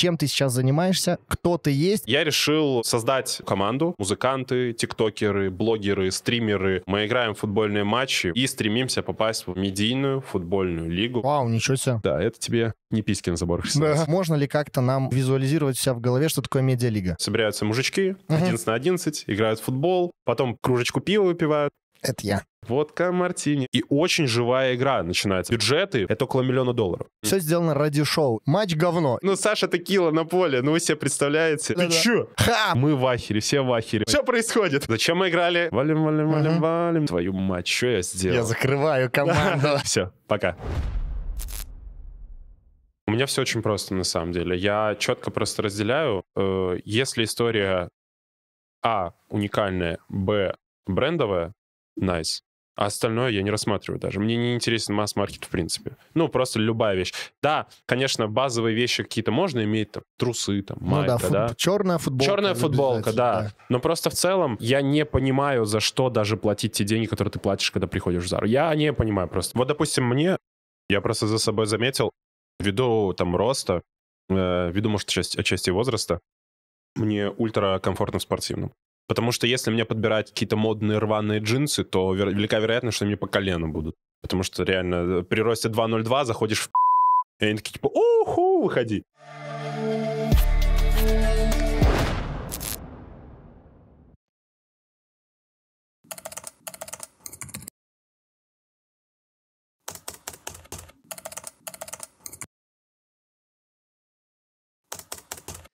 чем ты сейчас занимаешься, кто ты есть. Я решил создать команду. Музыканты, тиктокеры, блогеры, стримеры. Мы играем в футбольные матчи и стремимся попасть в медийную футбольную лигу. Вау, ничего себе. Да, это тебе не писки на заборах. Да. Можно ли как-то нам визуализировать себя в голове, что такое медиалига? Собираются мужички, угу. 11 на 11, играют в футбол, потом кружечку пива выпивают, это я. Водка, мартини. И очень живая игра начинается. Бюджеты — это около миллиона долларов. Все сделано ради шоу. Матч говно. Ну, Саша Текила на поле, ну вы себе представляете. Да -да. Ты чё? Ха! Мы в ахере, все в ахере. Что происходит? Зачем мы играли? Валим, валим, валим, валим. Твою мать, что я сделал? Я закрываю команду. Все, пока. У меня все очень просто, на самом деле. Я четко просто разделяю. Э, если история А уникальная, Б брендовая, Найс. Nice. А остальное я не рассматриваю даже. Мне не интересен масс-маркет в принципе. Ну, просто любая вещь. Да, конечно, базовые вещи какие-то можно иметь, там, трусы, там, майка, ну да, фут... да? черная футболка. Черная футболка, да. да. Но просто в целом я не понимаю, за что даже платить те деньги, которые ты платишь, когда приходишь в Зару. Я не понимаю просто. Вот, допустим, мне, я просто за собой заметил, ввиду там роста, э, ввиду, может, часть, отчасти возраста, мне ультра комфортно в спортивном. Потому что если мне подбирать какие-то модные рваные джинсы, то вер... велика вероятность, что мне по колено будут. Потому что реально э, при росте 2.02 заходишь в и они такие типа, уху, выходи.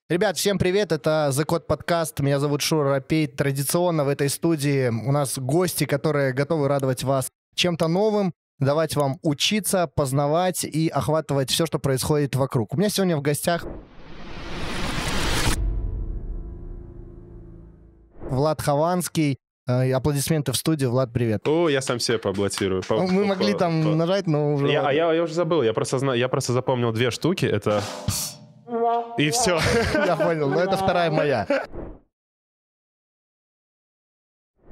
Ребят, всем привет, это The Code Podcast, меня зовут Шура Рапей. Традиционно в этой студии у нас гости, которые готовы радовать вас чем-то новым, давать вам учиться, познавать и охватывать все, что происходит вокруг. У меня сегодня в гостях Влад Хованский, э, Аплодисменты в студию, Влад, привет. О, я сам себе поаплодирую. По, ну, Мы по, могли по, там по. нажать, но уже... Я, а я, я уже забыл. Я просто, я просто запомнил две штуки. Это и все. Я понял, но это вторая моя.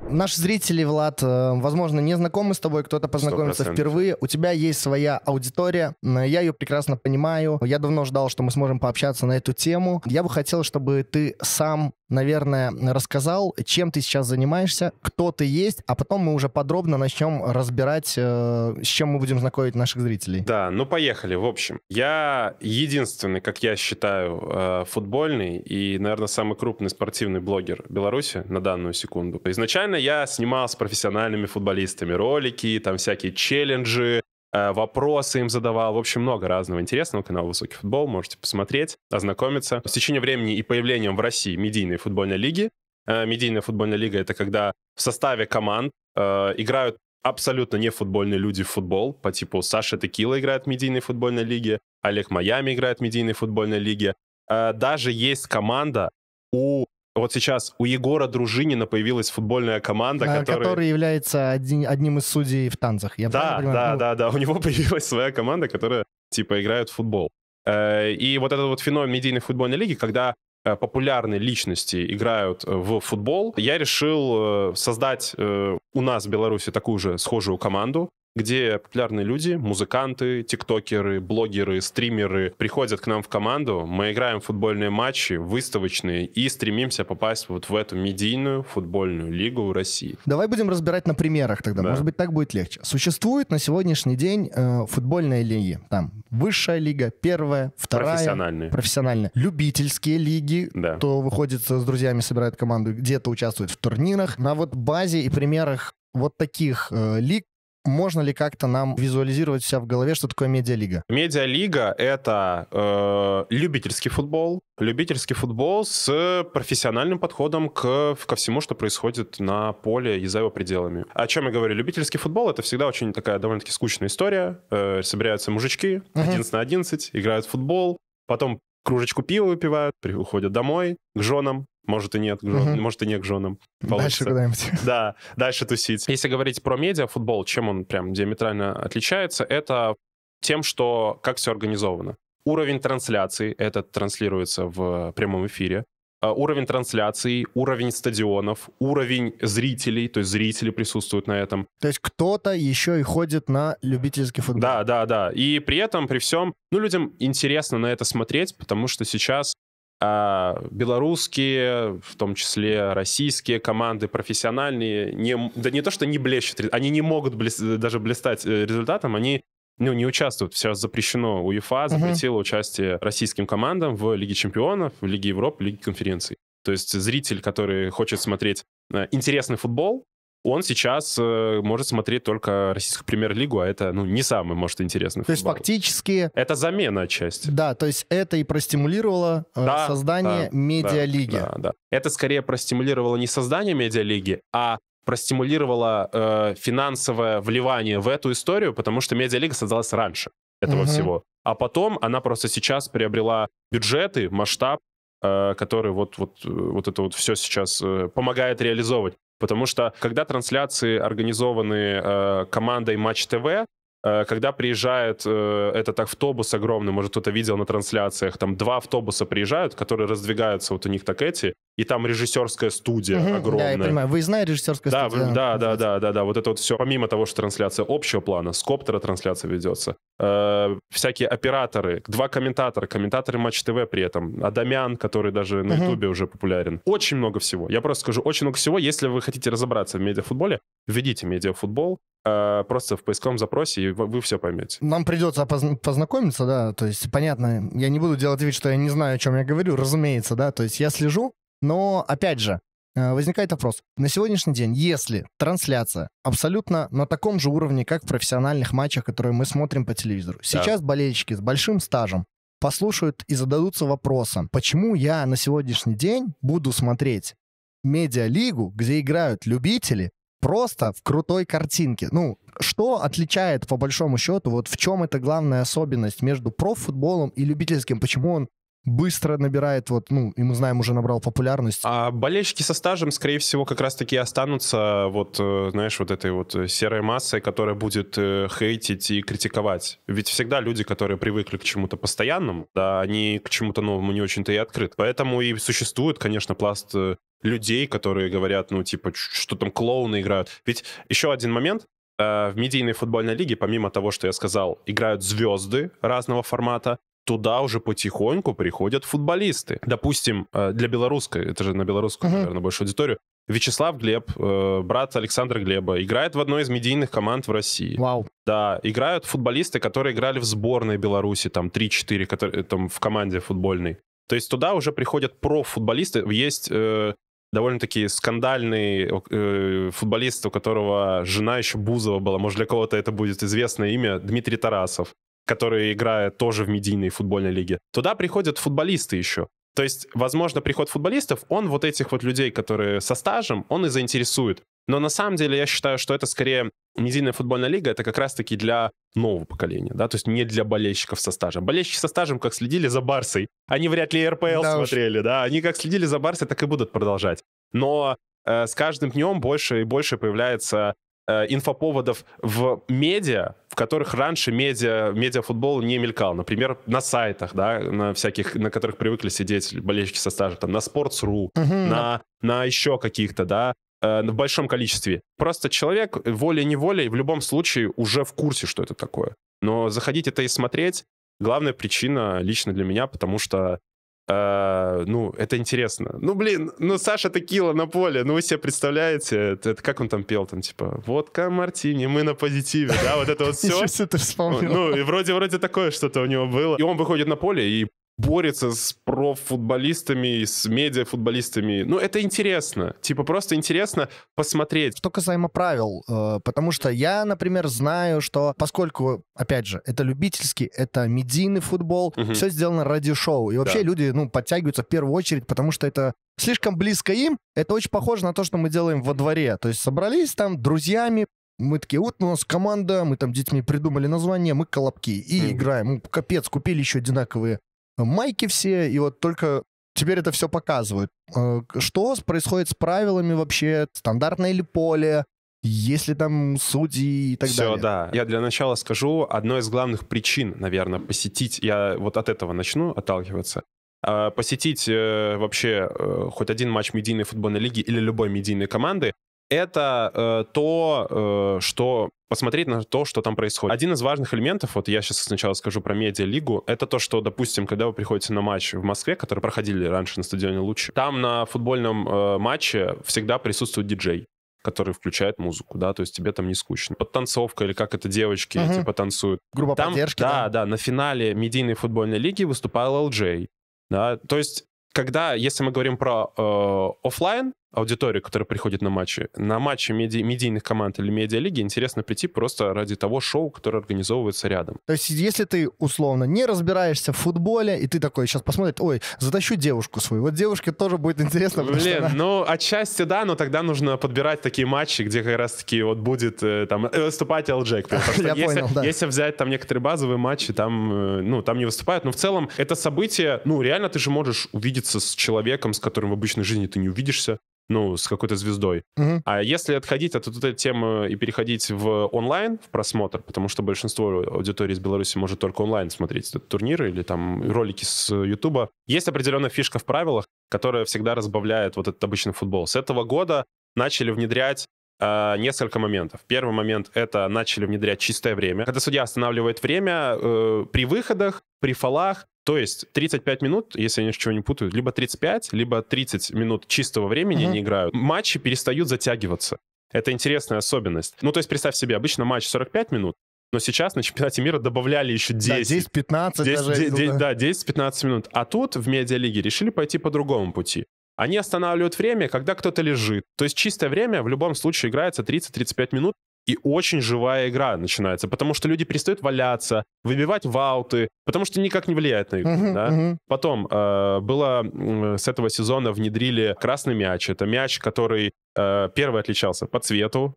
Наши зрители, Влад, э, возможно, не знакомы с тобой, кто-то познакомится 100%. впервые. У тебя есть своя аудитория, э, я ее прекрасно понимаю. Я давно ждал, что мы сможем пообщаться на эту тему. Я бы хотел, чтобы ты сам наверное, рассказал, чем ты сейчас занимаешься, кто ты есть, а потом мы уже подробно начнем разбирать, э, с чем мы будем знакомить наших зрителей. Да, ну поехали. В общем, я единственный, как я считаю, э, футбольный и, наверное, самый крупный спортивный блогер Беларуси на данную секунду. Изначально я снимал с профессиональными футболистами ролики, там всякие челленджи, Э, вопросы им задавал. В общем, много разного интересного. Канал «Высокий футбол», можете посмотреть, ознакомиться. С течением времени и появлением в России медийной футбольной лиги. Э, медийная футбольная лига — это когда в составе команд э, играют абсолютно не футбольные люди в футбол, по типу Саша Текила играет в медийной футбольной лиге, Олег Майами играет в медийной футбольной лиге. Даже есть команда, у вот сейчас у Егора Дружинина появилась футбольная команда, э, которая... Который является один, одним из судей в танцах. Я да, понимаю, да, ну... да, да. У него появилась своя команда, которая, типа, играет в футбол. Э, и вот этот вот феномен медийной футбольной лиги, когда э, популярные личности играют в футбол, я решил создать у нас в Беларуси такую же схожую команду где популярные люди, музыканты, тиктокеры, блогеры, стримеры приходят к нам в команду, мы играем в футбольные матчи, выставочные, и стремимся попасть вот в эту медийную футбольную лигу в России. Давай будем разбирать на примерах тогда, да. может быть, так будет легче. Существует на сегодняшний день э, футбольные лиги, там, высшая лига, первая, вторая. Профессиональные. Профессиональные. Любительские лиги, да. кто выходит с друзьями, собирает команду, где-то участвует в турнирах. На вот базе и примерах вот таких э, лиг можно ли как-то нам визуализировать себя в голове, что такое медиалига? Медиалига — это э, любительский футбол, любительский футбол с профессиональным подходом к, ко всему, что происходит на поле и за его пределами. О чем я говорю? Любительский футбол — это всегда очень такая довольно-таки скучная история. Э, собираются мужички, угу. 11 на 11, играют в футбол, потом кружечку пива выпивают, уходят домой к женам, может и нет, угу. может и не к женам. Дальше куда-нибудь. Да, дальше тусить. Если говорить про медиа, футбол, чем он прям диаметрально отличается, это тем, что как все организовано. Уровень трансляции, это транслируется в прямом эфире. А, уровень трансляции, уровень стадионов, уровень зрителей, то есть зрители присутствуют на этом. То есть кто-то еще и ходит на любительский футбол. Да, да, да. И при этом, при всем, ну, людям интересно на это смотреть, потому что сейчас а белорусские, в том числе российские команды профессиональные, не, да не то, что не блещут, они не могут блес, э, даже блистать э, результатом, они ну, не участвуют. Сейчас запрещено УЕФА, запретило угу. участие российским командам в Лиге чемпионов, в Лиге Европы, Лиге конференций. То есть зритель, который хочет смотреть э, интересный футбол, он сейчас э, может смотреть только российскую премьер-лигу, а это, ну, не самый, может, интересный То футбол. есть фактически... Это замена отчасти. Да, то есть это и простимулировало э, да, создание да, медиалиги. Да, да, да. Это скорее простимулировало не создание медиалиги, а простимулировало э, финансовое вливание в эту историю, потому что медиалига создалась раньше этого угу. всего. А потом она просто сейчас приобрела бюджеты, масштаб, э, который вот, вот, э, вот это вот все сейчас э, помогает реализовывать. Потому что когда трансляции организованы э, командой Матч ТВ, э, когда приезжает э, этот автобус огромный, может, кто-то видел на трансляциях, там два автобуса приезжают, которые раздвигаются, вот у них так эти, и там режиссерская студия угу, огромная. Да, я понимаю. Выездная режиссерская да, студия. Да, да, да, да, да, вот это вот все. Помимо того, что трансляция общего плана, с коптера трансляция ведется. Э, всякие операторы, два комментатора, комментаторы Матч ТВ при этом, Адамян, который даже на Ютубе угу. уже популярен. Очень много всего. Я просто скажу, очень много всего. Если вы хотите разобраться в медиафутболе, введите медиафутбол, э, просто в поисковом запросе, и вы, все поймете. Нам придется познакомиться, да, то есть, понятно, я не буду делать вид, что я не знаю, о чем я говорю, разумеется, да, то есть я слежу, но, опять же, э, возникает вопрос. На сегодняшний день, если трансляция абсолютно на таком же уровне, как в профессиональных матчах, которые мы смотрим по телевизору, сейчас болельщики с большим стажем послушают и зададутся вопросом, почему я на сегодняшний день буду смотреть медиалигу, где играют любители, просто в крутой картинке. Ну, что отличает, по большому счету, вот в чем эта главная особенность между проф-футболом и любительским? Почему он быстро набирает, вот, ну, и мы знаем, уже набрал популярность. А болельщики со стажем, скорее всего, как раз-таки останутся э, вот, э, знаешь, вот этой вот э, серой массой, которая будет хейтить и критиковать. Ведь всегда люди, которые привыкли к чему-то постоянному, да, они к чему-то новому не очень-то и открыты. Поэтому и существует, конечно, пласт людей, которые говорят, ну, типа, что там клоуны играют. Ведь еще один момент, в медийной футбольной лиге, помимо того, что я сказал, играют звезды разного формата, туда уже потихоньку приходят футболисты. Допустим, э, для белорусской, это же на белорусскую, uh-huh. наверное, большую аудиторию, Вячеслав Глеб, э, брат Александра Глеба, играет в одной из медийных команд в России. Вау. Да, играют футболисты, которые играли в сборной Беларуси, там 3-4, которые э, там в команде футбольной. То есть туда уже приходят профутболисты. Есть довольно-таки скандальный э, футболист, у которого жена еще Бузова была. Может, для кого-то это будет известное имя, Дмитрий Тарасов который играет тоже в медийной футбольной лиге, туда приходят футболисты еще. То есть, возможно, приход футболистов, он вот этих вот людей, которые со стажем, он и заинтересует. Но на самом деле я считаю, что это скорее медийная футбольная лига, это как раз-таки для нового поколения, да, то есть не для болельщиков со стажем. Болельщики со стажем как следили за Барсой, они вряд ли РПЛ да смотрели, уж. да, они как следили за Барсой, так и будут продолжать. Но э, с каждым днем больше и больше появляется Э, инфоповодов в медиа, в которых раньше медиа, медиафутбол не мелькал. Например, на сайтах, да, на всяких, на которых привыкли сидеть болельщики со стажем, там, на Sports.ru, угу. на, на еще каких-то, да, э, в большом количестве. Просто человек волей-неволей в любом случае уже в курсе, что это такое. Но заходить это и смотреть, главная причина лично для меня, потому что а, ну, это интересно. Ну, блин, ну, Саша Текила на поле, ну, вы себе представляете, это, это как он там пел, там, типа, водка, мартини, мы на позитиве, да, вот это вот все. Ну, и вроде-вроде такое что-то у него было. И он выходит на поле и борется с проффутболистами, с медиафутболистами. Ну, это интересно. Типа, просто интересно посмотреть. Что касаемо правил, э, потому что я, например, знаю, что поскольку, опять же, это любительский, это медийный футбол, угу. все сделано ради шоу. И вообще да. люди, ну, подтягиваются в первую очередь, потому что это слишком близко им. Это очень похоже на то, что мы делаем во дворе. То есть собрались там друзьями, мы такие, вот у нас команда, мы там детьми придумали название, мы колобки и mm-hmm. играем. Ну, капец, купили еще одинаковые майки все, и вот только теперь это все показывают. Э, что происходит с правилами вообще? Стандартное ли поле? Есть ли там судьи и так Все, далее? Все, да. Я для начала скажу одной из главных причин, наверное, посетить. Я вот от этого начну отталкиваться. А, посетить э, вообще э, хоть один матч медийной футбольной лиги или любой медийной команды это э, то, э, что посмотреть на то, что там происходит. Один из важных элементов, вот я сейчас сначала скажу про медиа-лигу, это то, что, допустим, когда вы приходите на матч в Москве, который проходили раньше на стадионе ЛУЧ, там на футбольном э, матче всегда присутствует диджей который включает музыку, да, то есть тебе там не скучно. Подтанцовка или как это девочки угу. типа танцуют. Группа там, поддержки. Да, да, да, на финале медийной футбольной лиги выступал ЛД, да, то есть когда, если мы говорим про э, офлайн аудитории, которая приходит на матчи. На матчи меди- медийных команд или медиалиги интересно прийти просто ради того шоу, которое организовывается рядом. То есть, если ты условно не разбираешься в футболе, и ты такой сейчас посмотрит, ой, затащу девушку свою. Вот девушке тоже будет интересно. Блин, она... ну отчасти да, но тогда нужно подбирать такие матчи, где как раз таки вот будет э, там э, выступать Эл Джек. Я понял, да. Если взять там некоторые базовые матчи, там, э, ну, там не выступают, но в целом это событие, ну, реально ты же можешь увидеться с человеком, с которым в обычной жизни ты не увидишься ну, с какой-то звездой. Угу. А если отходить от этой темы и переходить в онлайн, в просмотр, потому что большинство аудитории из Беларуси может только онлайн смотреть турниры или там ролики с Ютуба, есть определенная фишка в правилах, которая всегда разбавляет вот этот обычный футбол. С этого года начали внедрять э, несколько моментов. Первый момент — это начали внедрять чистое время. Когда судья останавливает время э, при выходах, при фолах, то есть 35 минут, если я ничего не путаю, либо 35, либо 30 минут чистого времени mm-hmm. не играют. Матчи перестают затягиваться. Это интересная особенность. Ну, то есть представь себе, обычно матч 45 минут, но сейчас на чемпионате мира добавляли еще 10. Да, 10-15 даже. 10, 10, да, 10-15 минут. А тут в медиалиге решили пойти по другому пути. Они останавливают время, когда кто-то лежит. То есть чистое время в любом случае играется 30-35 минут, и очень живая игра начинается, потому что люди перестают валяться, выбивать вауты, потому что никак не влияет на игру. Uh-huh, да? uh-huh. Потом э, было э, с этого сезона внедрили красный мяч. Это мяч, который э, первый отличался по цвету.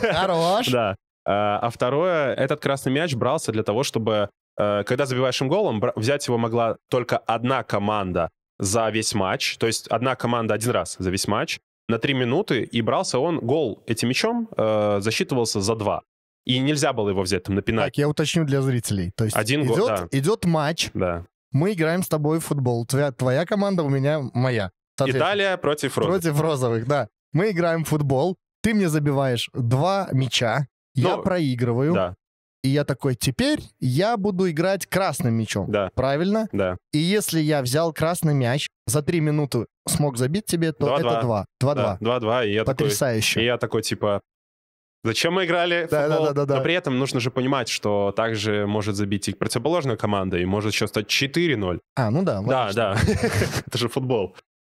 Хорош. Да. А, а второе, этот красный мяч брался для того, чтобы, э, когда забиваешь им голом, взять его могла только одна команда за весь матч, то есть одна команда один раз за весь матч, на 3 минуты, и брался он гол этим мячом, э, засчитывался за 2. И нельзя было его взять там на пенальти. Так, я уточню для зрителей. То есть Один идет, гол, да. идет матч, да. мы играем с тобой в футбол. Твоя, твоя команда, у меня моя. Италия против розовых. Против розовых, да. Мы играем в футбол, ты мне забиваешь два мяча, я ну, проигрываю, да. И я такой, теперь я буду играть красным мячом. Да. Правильно? Да. И если я взял красный мяч, за три минуты смог забить тебе, то 2 -2. это два. Два-два. Два-два. И я Потрясающе. Такой, и я такой, типа, Зачем мы играли да, футбол? Да, да, да, да. Но при этом нужно же понимать, что также может забить и противоположная команда, и может еще стать 4-0. А, ну да. Да, да. Это же футбол.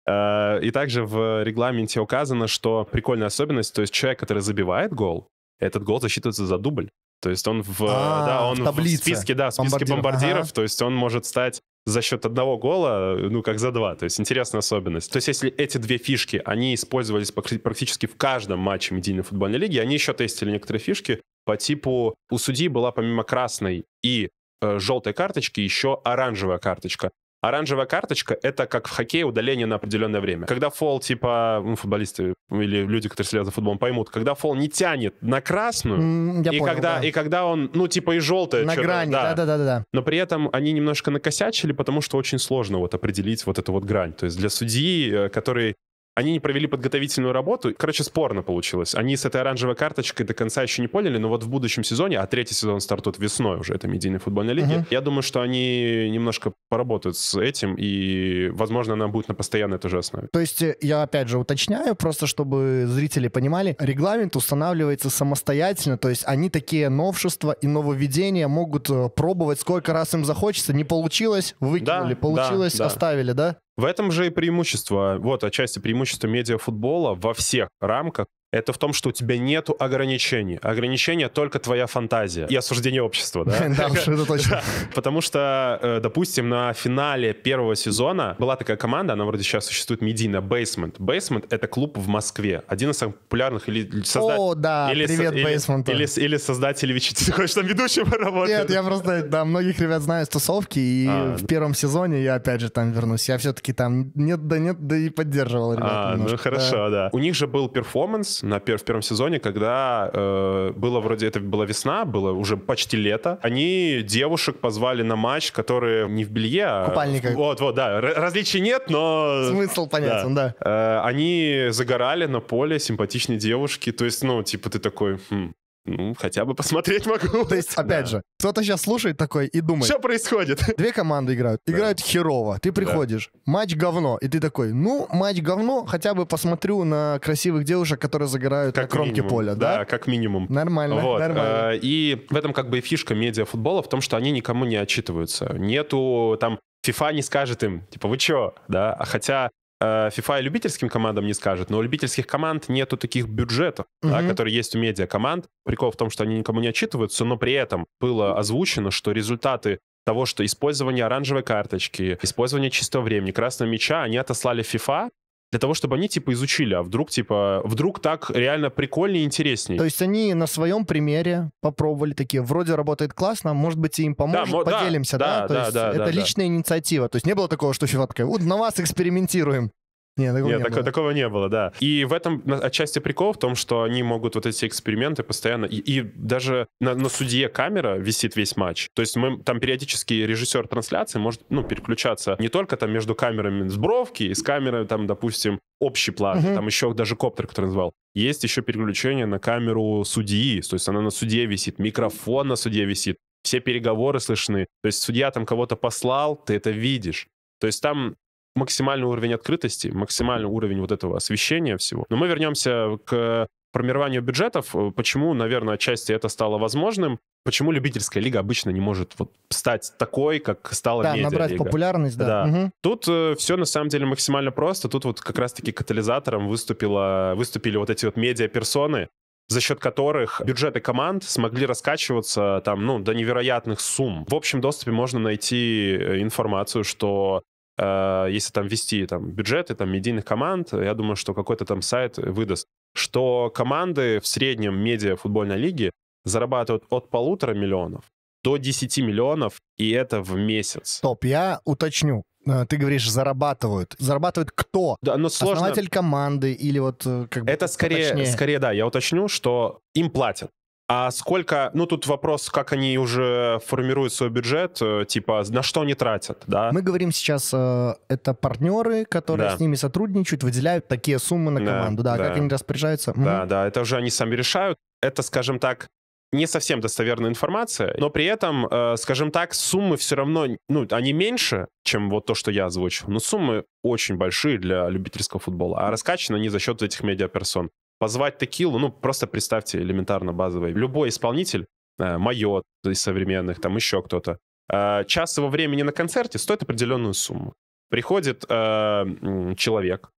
Э, и также в регламенте указано, что прикольная особенность, то есть человек, который забивает гол, этот гол засчитывается за дубль. То есть он в, а, да, он в, таблице. в списке, да, в списке бомбардиров, бомбардиров ага. то есть он может стать за счет одного гола, ну, как за два. То есть интересная особенность. То есть если эти две фишки, они использовались практически в каждом матче медийной футбольной лиги, они еще тестили некоторые фишки по типу у судьи была помимо красной и э, желтой карточки еще оранжевая карточка. Оранжевая карточка — это как в хоккее удаление на определенное время. Когда фол, типа, ну, футболисты или люди, которые следят за футболом, поймут, когда фол не тянет на красную, mm, и, понял, когда, да. и когда он, ну, типа, и желтая. На грани, да-да-да. Но при этом они немножко накосячили, потому что очень сложно вот определить вот эту вот грань. То есть для судьи, э, который они не провели подготовительную работу. Короче, спорно получилось. Они с этой оранжевой карточкой до конца еще не поняли, но вот в будущем сезоне, а третий сезон стартует весной уже, это медийной футбольной лиги, uh-huh. я думаю, что они немножко поработают с этим, и, возможно, она будет на постоянной же основе. То есть, э, я опять же уточняю, просто чтобы зрители понимали, регламент устанавливается самостоятельно, то есть они такие новшества и нововведения могут э, пробовать сколько раз им захочется, не получилось, выкинули, да, получилось, да, да. оставили, да? В этом же и преимущество, вот отчасти преимущество медиафутбола во всех рамках это в том, что у тебя нет ограничений. Ограничения только твоя фантазия и осуждение общества, да? Да, это точно. Потому что, э, допустим, на финале первого сезона была такая команда, она вроде сейчас существует медийно, Basement. Basement — это клуб в Москве, один из самых популярных или создателей... О, да, привет, Basement. Или создатели вечеринки. Ты хочешь там ведущим работать? Нет, я просто, да, многих ребят знаю с тусовки, и а. в первом сезоне я опять же там вернусь. Я все-таки там нет, да нет, да и поддерживал ребят А, ну хорошо, да. У них же был перформанс, на пер в первом сезоне, когда э, было вроде, это была весна, было уже почти лето. Они девушек позвали на матч, которые не в белье, а... Вот, вот, да. Различий нет, но... Смысл понятен, да. да. Э, они загорали на поле, симпатичные девушки. То есть, ну, типа ты такой, хм, ну, хотя бы посмотреть могу. То есть, опять да. же, кто-то сейчас слушает такой и думает. Что происходит? Две команды играют. Да. Играют херово. Ты приходишь, да. матч говно. И ты такой, ну, матч говно, хотя бы посмотрю на красивых девушек, которые загорают как на кромке минимум. поля. Да? да, как минимум. Нормально, вот. нормально. Э, и в этом как бы и фишка медиафутбола в том, что они никому не отчитываются. Нету там FIFA не скажет им, типа, вы чё, да, а хотя Э, FIFA любительским командам не скажет, но у любительских команд нету таких бюджетов, угу. да, которые есть у медиа команд. Прикол в том, что они никому не отчитываются, но при этом было озвучено, что результаты того, что использование оранжевой карточки, использование чистого времени, красного мяча, они отослали FIFA для того, чтобы они, типа, изучили, а вдруг, типа, вдруг так реально прикольнее и интереснее. То есть они на своем примере попробовали такие, вроде работает классно, может быть, и им поможет, да, поделимся, да? Да, да, да, да, да, это да, личная да. инициатива, то есть не было такого, что FIFA такая, вот на вас экспериментируем. Нет, такого, Нет, не, так, было. такого не было, да. И в этом отчасти прикол в том, что они могут вот эти эксперименты постоянно... И, и даже на, на судье камера висит весь матч. То есть мы там периодически режиссер трансляции может ну, переключаться не только там между камерами сбровки и с камерой там, допустим, общий план, угу. там еще даже коптер, который назвал. Есть еще переключение на камеру судьи, то есть она на суде висит, микрофон на суде висит, все переговоры слышны. То есть судья там кого-то послал, ты это видишь. То есть там максимальный уровень открытости, максимальный уровень вот этого освещения всего. Но мы вернемся к формированию бюджетов, почему, наверное, отчасти это стало возможным, почему любительская лига обычно не может вот стать такой, как стала да, медиа набрать популярность, да. да. Угу. Тут э, все на самом деле максимально просто. Тут вот как раз-таки катализатором выступила, выступили вот эти вот медиа-персоны, за счет которых бюджеты команд смогли раскачиваться там, ну, до невероятных сумм. В общем доступе можно найти э, информацию, что Э, если там вести там, бюджеты там, медийных команд, я думаю, что какой-то там сайт выдаст, что команды в среднем медиа футбольной лиги зарабатывают от полутора миллионов до 10 миллионов, и это в месяц. Стоп, я уточню. Э, ты говоришь, зарабатывают. Зарабатывает кто? Да, но ну, сложно. Основатель команды или вот э, как бы... Это скорее, скорее, да, я уточню, что им платят. А сколько, ну тут вопрос, как они уже формируют свой бюджет, э, типа на что они тратят, да? Мы говорим сейчас, э, это партнеры, которые да. с ними сотрудничают, выделяют такие суммы на команду, да, да, да. как они распоряжаются. Да, угу. да, это уже они сами решают. Это, скажем так, не совсем достоверная информация, но при этом, э, скажем так, суммы все равно, ну, они меньше, чем вот то, что я озвучил, но суммы очень большие для любительского футбола, а раскачаны они за счет этих медиаперсон позвать текилу, ну, просто представьте элементарно базовый. Любой исполнитель, э, Майот из современных, там еще кто-то, э, час его времени на концерте стоит определенную сумму. Приходит э, человек,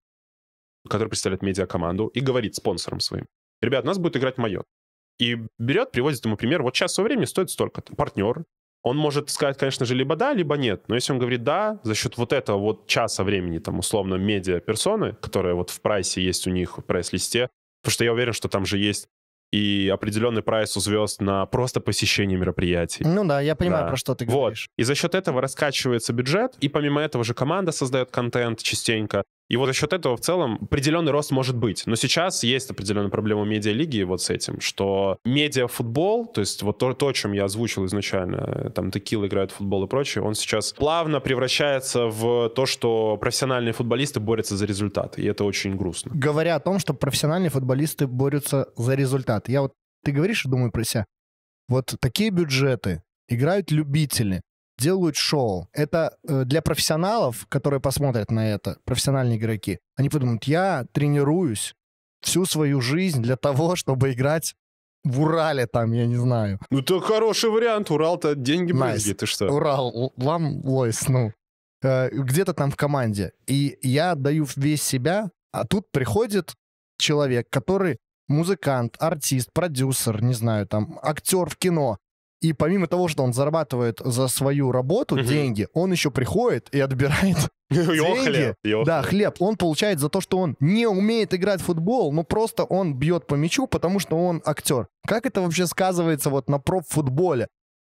который представляет медиакоманду, и говорит спонсорам своим, ребят, у нас будет играть Майот. И берет, приводит ему пример, вот час его времени стоит столько. Партнер, он может сказать, конечно же, либо да, либо нет. Но если он говорит да, за счет вот этого вот часа времени, там, условно, медиа-персоны, которая вот в прайсе есть у них, в прайс-листе, Потому что я уверен, что там же есть и определенный прайс у звезд на просто посещение мероприятий. Ну да, я понимаю, да. про что ты говоришь. Вот. И за счет этого раскачивается бюджет, и помимо этого же команда создает контент частенько. И вот за счет этого в целом определенный рост может быть. Но сейчас есть определенная проблема медиалигии вот с этим, что медиафутбол, то есть вот то, то, о чем я озвучил изначально, э, там текила играют в футбол и прочее, он сейчас плавно превращается в то, что профессиональные футболисты борются за результат. И это очень грустно. Говоря о том, что профессиональные футболисты борются за результат, я вот ты говоришь думаю про себя. Вот такие бюджеты играют любители делают шоу. Это э, для профессионалов, которые посмотрят на это, профессиональные игроки, они подумают, я тренируюсь всю свою жизнь для того, чтобы играть в Урале там, я не знаю. Ну, это хороший вариант. Урал-то деньги nice. брызги, ты что? Урал, Вам лойс, ну. Э, где-то там в команде. И я отдаю весь себя, а тут приходит человек, который музыкант, артист, продюсер, не знаю, там, актер в кино. И помимо того, что он зарабатывает за свою работу угу. деньги, он еще приходит и отбирает деньги. да, хлеб. Он получает за то, что он не умеет играть в футбол, но просто он бьет по мячу, потому что он актер. Как это вообще сказывается вот на проф-футболе?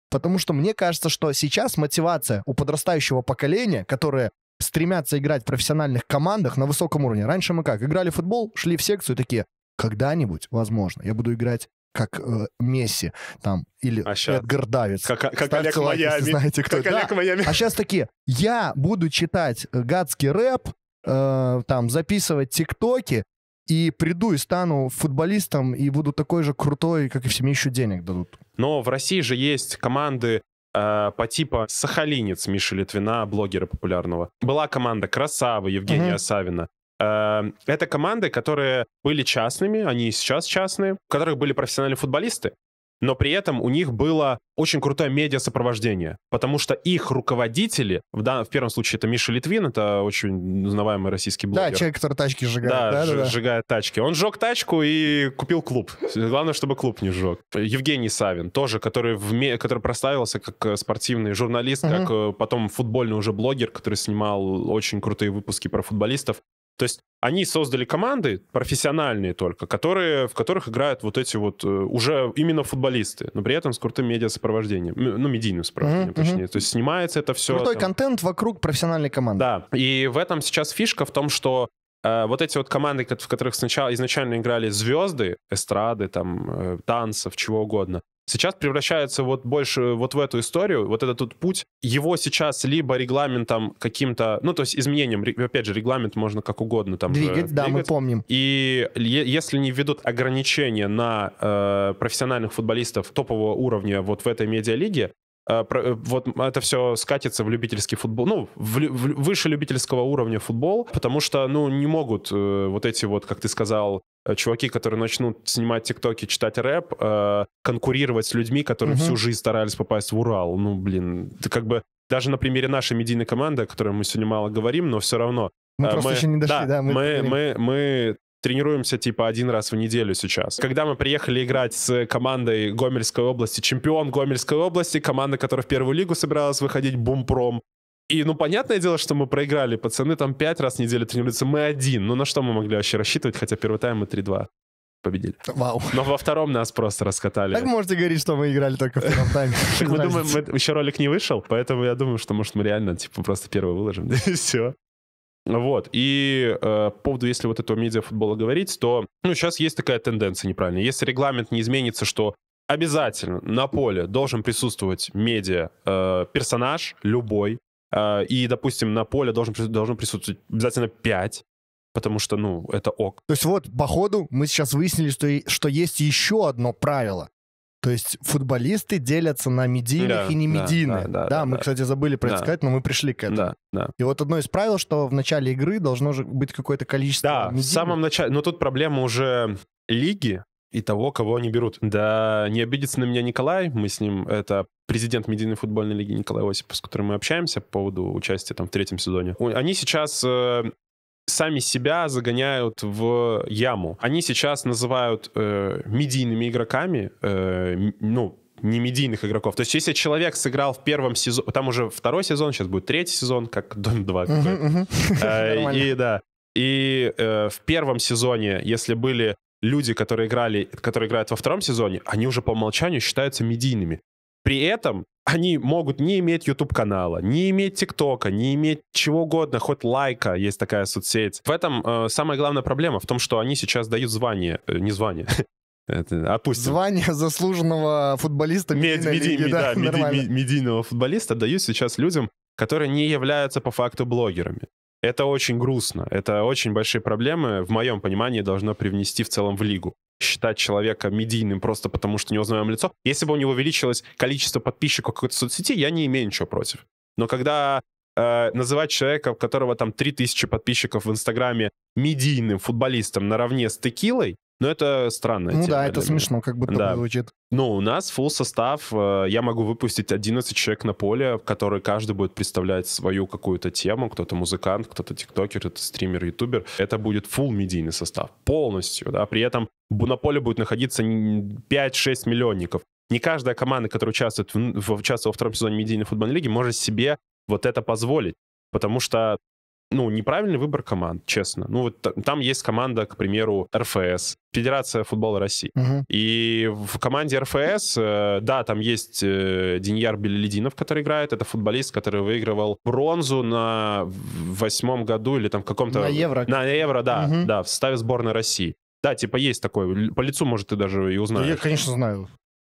Потому что мне кажется, что сейчас мотивация у подрастающего поколения, которое стремятся играть в профессиональных командах на высоком уровне. Раньше мы как? Играли в футбол, шли в секцию такие, когда-нибудь, возможно, я буду играть как э, Месси там или а сейчас... Эдгар Давиц. Как, как Олег лайк, Майами. знаете, кто как это. Олег да. Майами. А сейчас такие, я буду читать э, гадский рэп, э, там, записывать тиктоки, и приду и стану футболистом, и буду такой же крутой, как и все, мне еще денег дадут. Но в России же есть команды э, по типу Сахалинец Миши Литвина, блогера популярного. Была команда Красавы Евгения угу. Савина. Эм, это команды, которые были частными, они и сейчас частные, у которых были профессиональные футболисты, но при этом у них было очень крутое медиа-сопровождение, потому что их руководители, в, дан... в первом случае это Миша Литвин, это очень узнаваемый российский блогер. Да, человек, который тачки сжигает. Да, да, ж- да, сжигает тачки. Он сжег тачку и купил клуб. Главное, чтобы клуб не сжег. Евгений Савин тоже, который, в который проставился как э, спортивный журналист, угу. как э, потом футбольный уже блогер, который снимал очень крутые выпуски про футболистов. То есть они создали команды профессиональные только, которые, в которых играют вот эти вот э, уже именно футболисты, но при этом с крутым медиасопровождением, ну, медийным сопровождением, mm-hmm. точнее. То есть снимается это все. Крутой там. контент вокруг профессиональной команды. Да, и в этом сейчас фишка в том, что э, вот эти вот команды, в которых сначала изначально играли звезды, эстрады, там, э, танцев, чего угодно, сейчас превращается вот больше вот в эту историю, вот этот тут путь. Его сейчас либо регламентом каким-то, ну, то есть изменением, опять же, регламент можно как угодно там двигать. Э, же, двигать. Да, мы помним. И если не введут ограничения на э, профессиональных футболистов топового уровня вот в этой медиалиге, Э, э, вот это все скатится в любительский футбол, ну, в, в, выше любительского уровня футбол, потому что, ну, не могут э, вот эти вот, как ты сказал, э, чуваки, которые начнут снимать тиктоки, читать рэп, э, конкурировать с людьми, которые угу. всю жизнь старались попасть в Урал. Ну, блин, ты как бы даже на примере нашей медийной команды, о которой мы сегодня мало говорим, но все равно мы просто мы, еще не дошли, да. да мы, мы, мы, мы тренируемся типа один раз в неделю сейчас. Когда мы приехали играть с командой Гомельской области, чемпион Гомельской области, команда, которая в первую лигу собиралась выходить, Бумпром, и, ну, понятное дело, что мы проиграли. Пацаны там пять раз в неделю тренируются, мы один. Ну, на что мы могли вообще рассчитывать, хотя первый тайм мы 3-2 победили. Вау. Но во втором нас просто раскатали. Так можете говорить, что мы играли только в первом тайме. Мы думаем, еще ролик не вышел, поэтому я думаю, что, может, мы реально, типа, просто первый выложим. и Все. Вот, и э, по поводу, если вот этого медиафутбола говорить, то, ну, сейчас есть такая тенденция неправильная. Если регламент не изменится, что обязательно на поле должен присутствовать медиа, э, персонаж любой, э, и, допустим, на поле должен, должен присутствовать обязательно пять, потому что, ну, это ок. То есть вот, по ходу мы сейчас выяснили, что, что есть еще одно правило. То есть футболисты делятся на медийных да, и не медийных. Да, да, да, да, мы, да. кстати, забыли про это да. сказать, но мы пришли к этому. Да, да. И вот одно из правил, что в начале игры должно же быть какое-то количество. Да, медийных. в самом начале. Но тут проблема уже лиги и того, кого они берут. Да, не обидится на меня Николай, мы с ним, это президент медийной футбольной лиги Николай Осипов, с которым мы общаемся по поводу участия там в третьем сезоне. Они сейчас э, сами себя загоняют в яму. Они сейчас называют э, медийными игроками, э, ну, не медийных игроков. То есть, если человек сыграл в первом сезоне, там уже второй сезон, сейчас будет третий сезон, как Дом 2. Uh-huh, uh-huh. И да. И э, в первом сезоне, если были люди, которые играли, которые играют во втором сезоне, они уже по умолчанию считаются медийными. При этом они могут не иметь YouTube-канала, не иметь ТикТока, не иметь чего угодно, хоть лайка, есть такая соцсеть. В этом э, самая главная проблема, в том, что они сейчас дают звание, э, не звание, это, опустим. Звание заслуженного футболиста Мед, меди, лиги, меди, да, меди, меди, медийного футболиста дают сейчас людям, которые не являются по факту блогерами. Это очень грустно, это очень большие проблемы, в моем понимании, должно привнести в целом в лигу считать человека медийным просто потому, что не узнаем лицо. Если бы у него увеличилось количество подписчиков какой-то соцсети, я не имею ничего против. Но когда э, называть человека, у которого там 3000 подписчиков в Инстаграме, медийным футболистом наравне с Текилой, но это странно. Ну да, это смешно, как будто да. звучит. Ну, у нас full состав. Э, я могу выпустить 11 человек на поле, которые каждый будет представлять свою какую-то тему. Кто-то музыкант, кто-то тиктокер, кто-то стример, ютубер. Это будет full медийный состав. Полностью, да. При этом на поле будет находиться 5-6 миллионников. Не каждая команда, которая участвует в, в, участвовала во втором сезоне медийной футбольной лиги, может себе вот это позволить. Потому что ну, неправильный выбор команд, честно. Ну, вот там есть команда, к примеру, РФС, Федерация футбола России. Угу. И в команде РФС, э, да, там есть э, Деньяр Белелединов, который играет. Это футболист, который выигрывал бронзу на восьмом году или там в каком-то... На Евро. На Евро, да, угу. да, в составе сборной России. Да, типа есть такой. По лицу, может, ты даже и узнаешь. Я, конечно, знаю.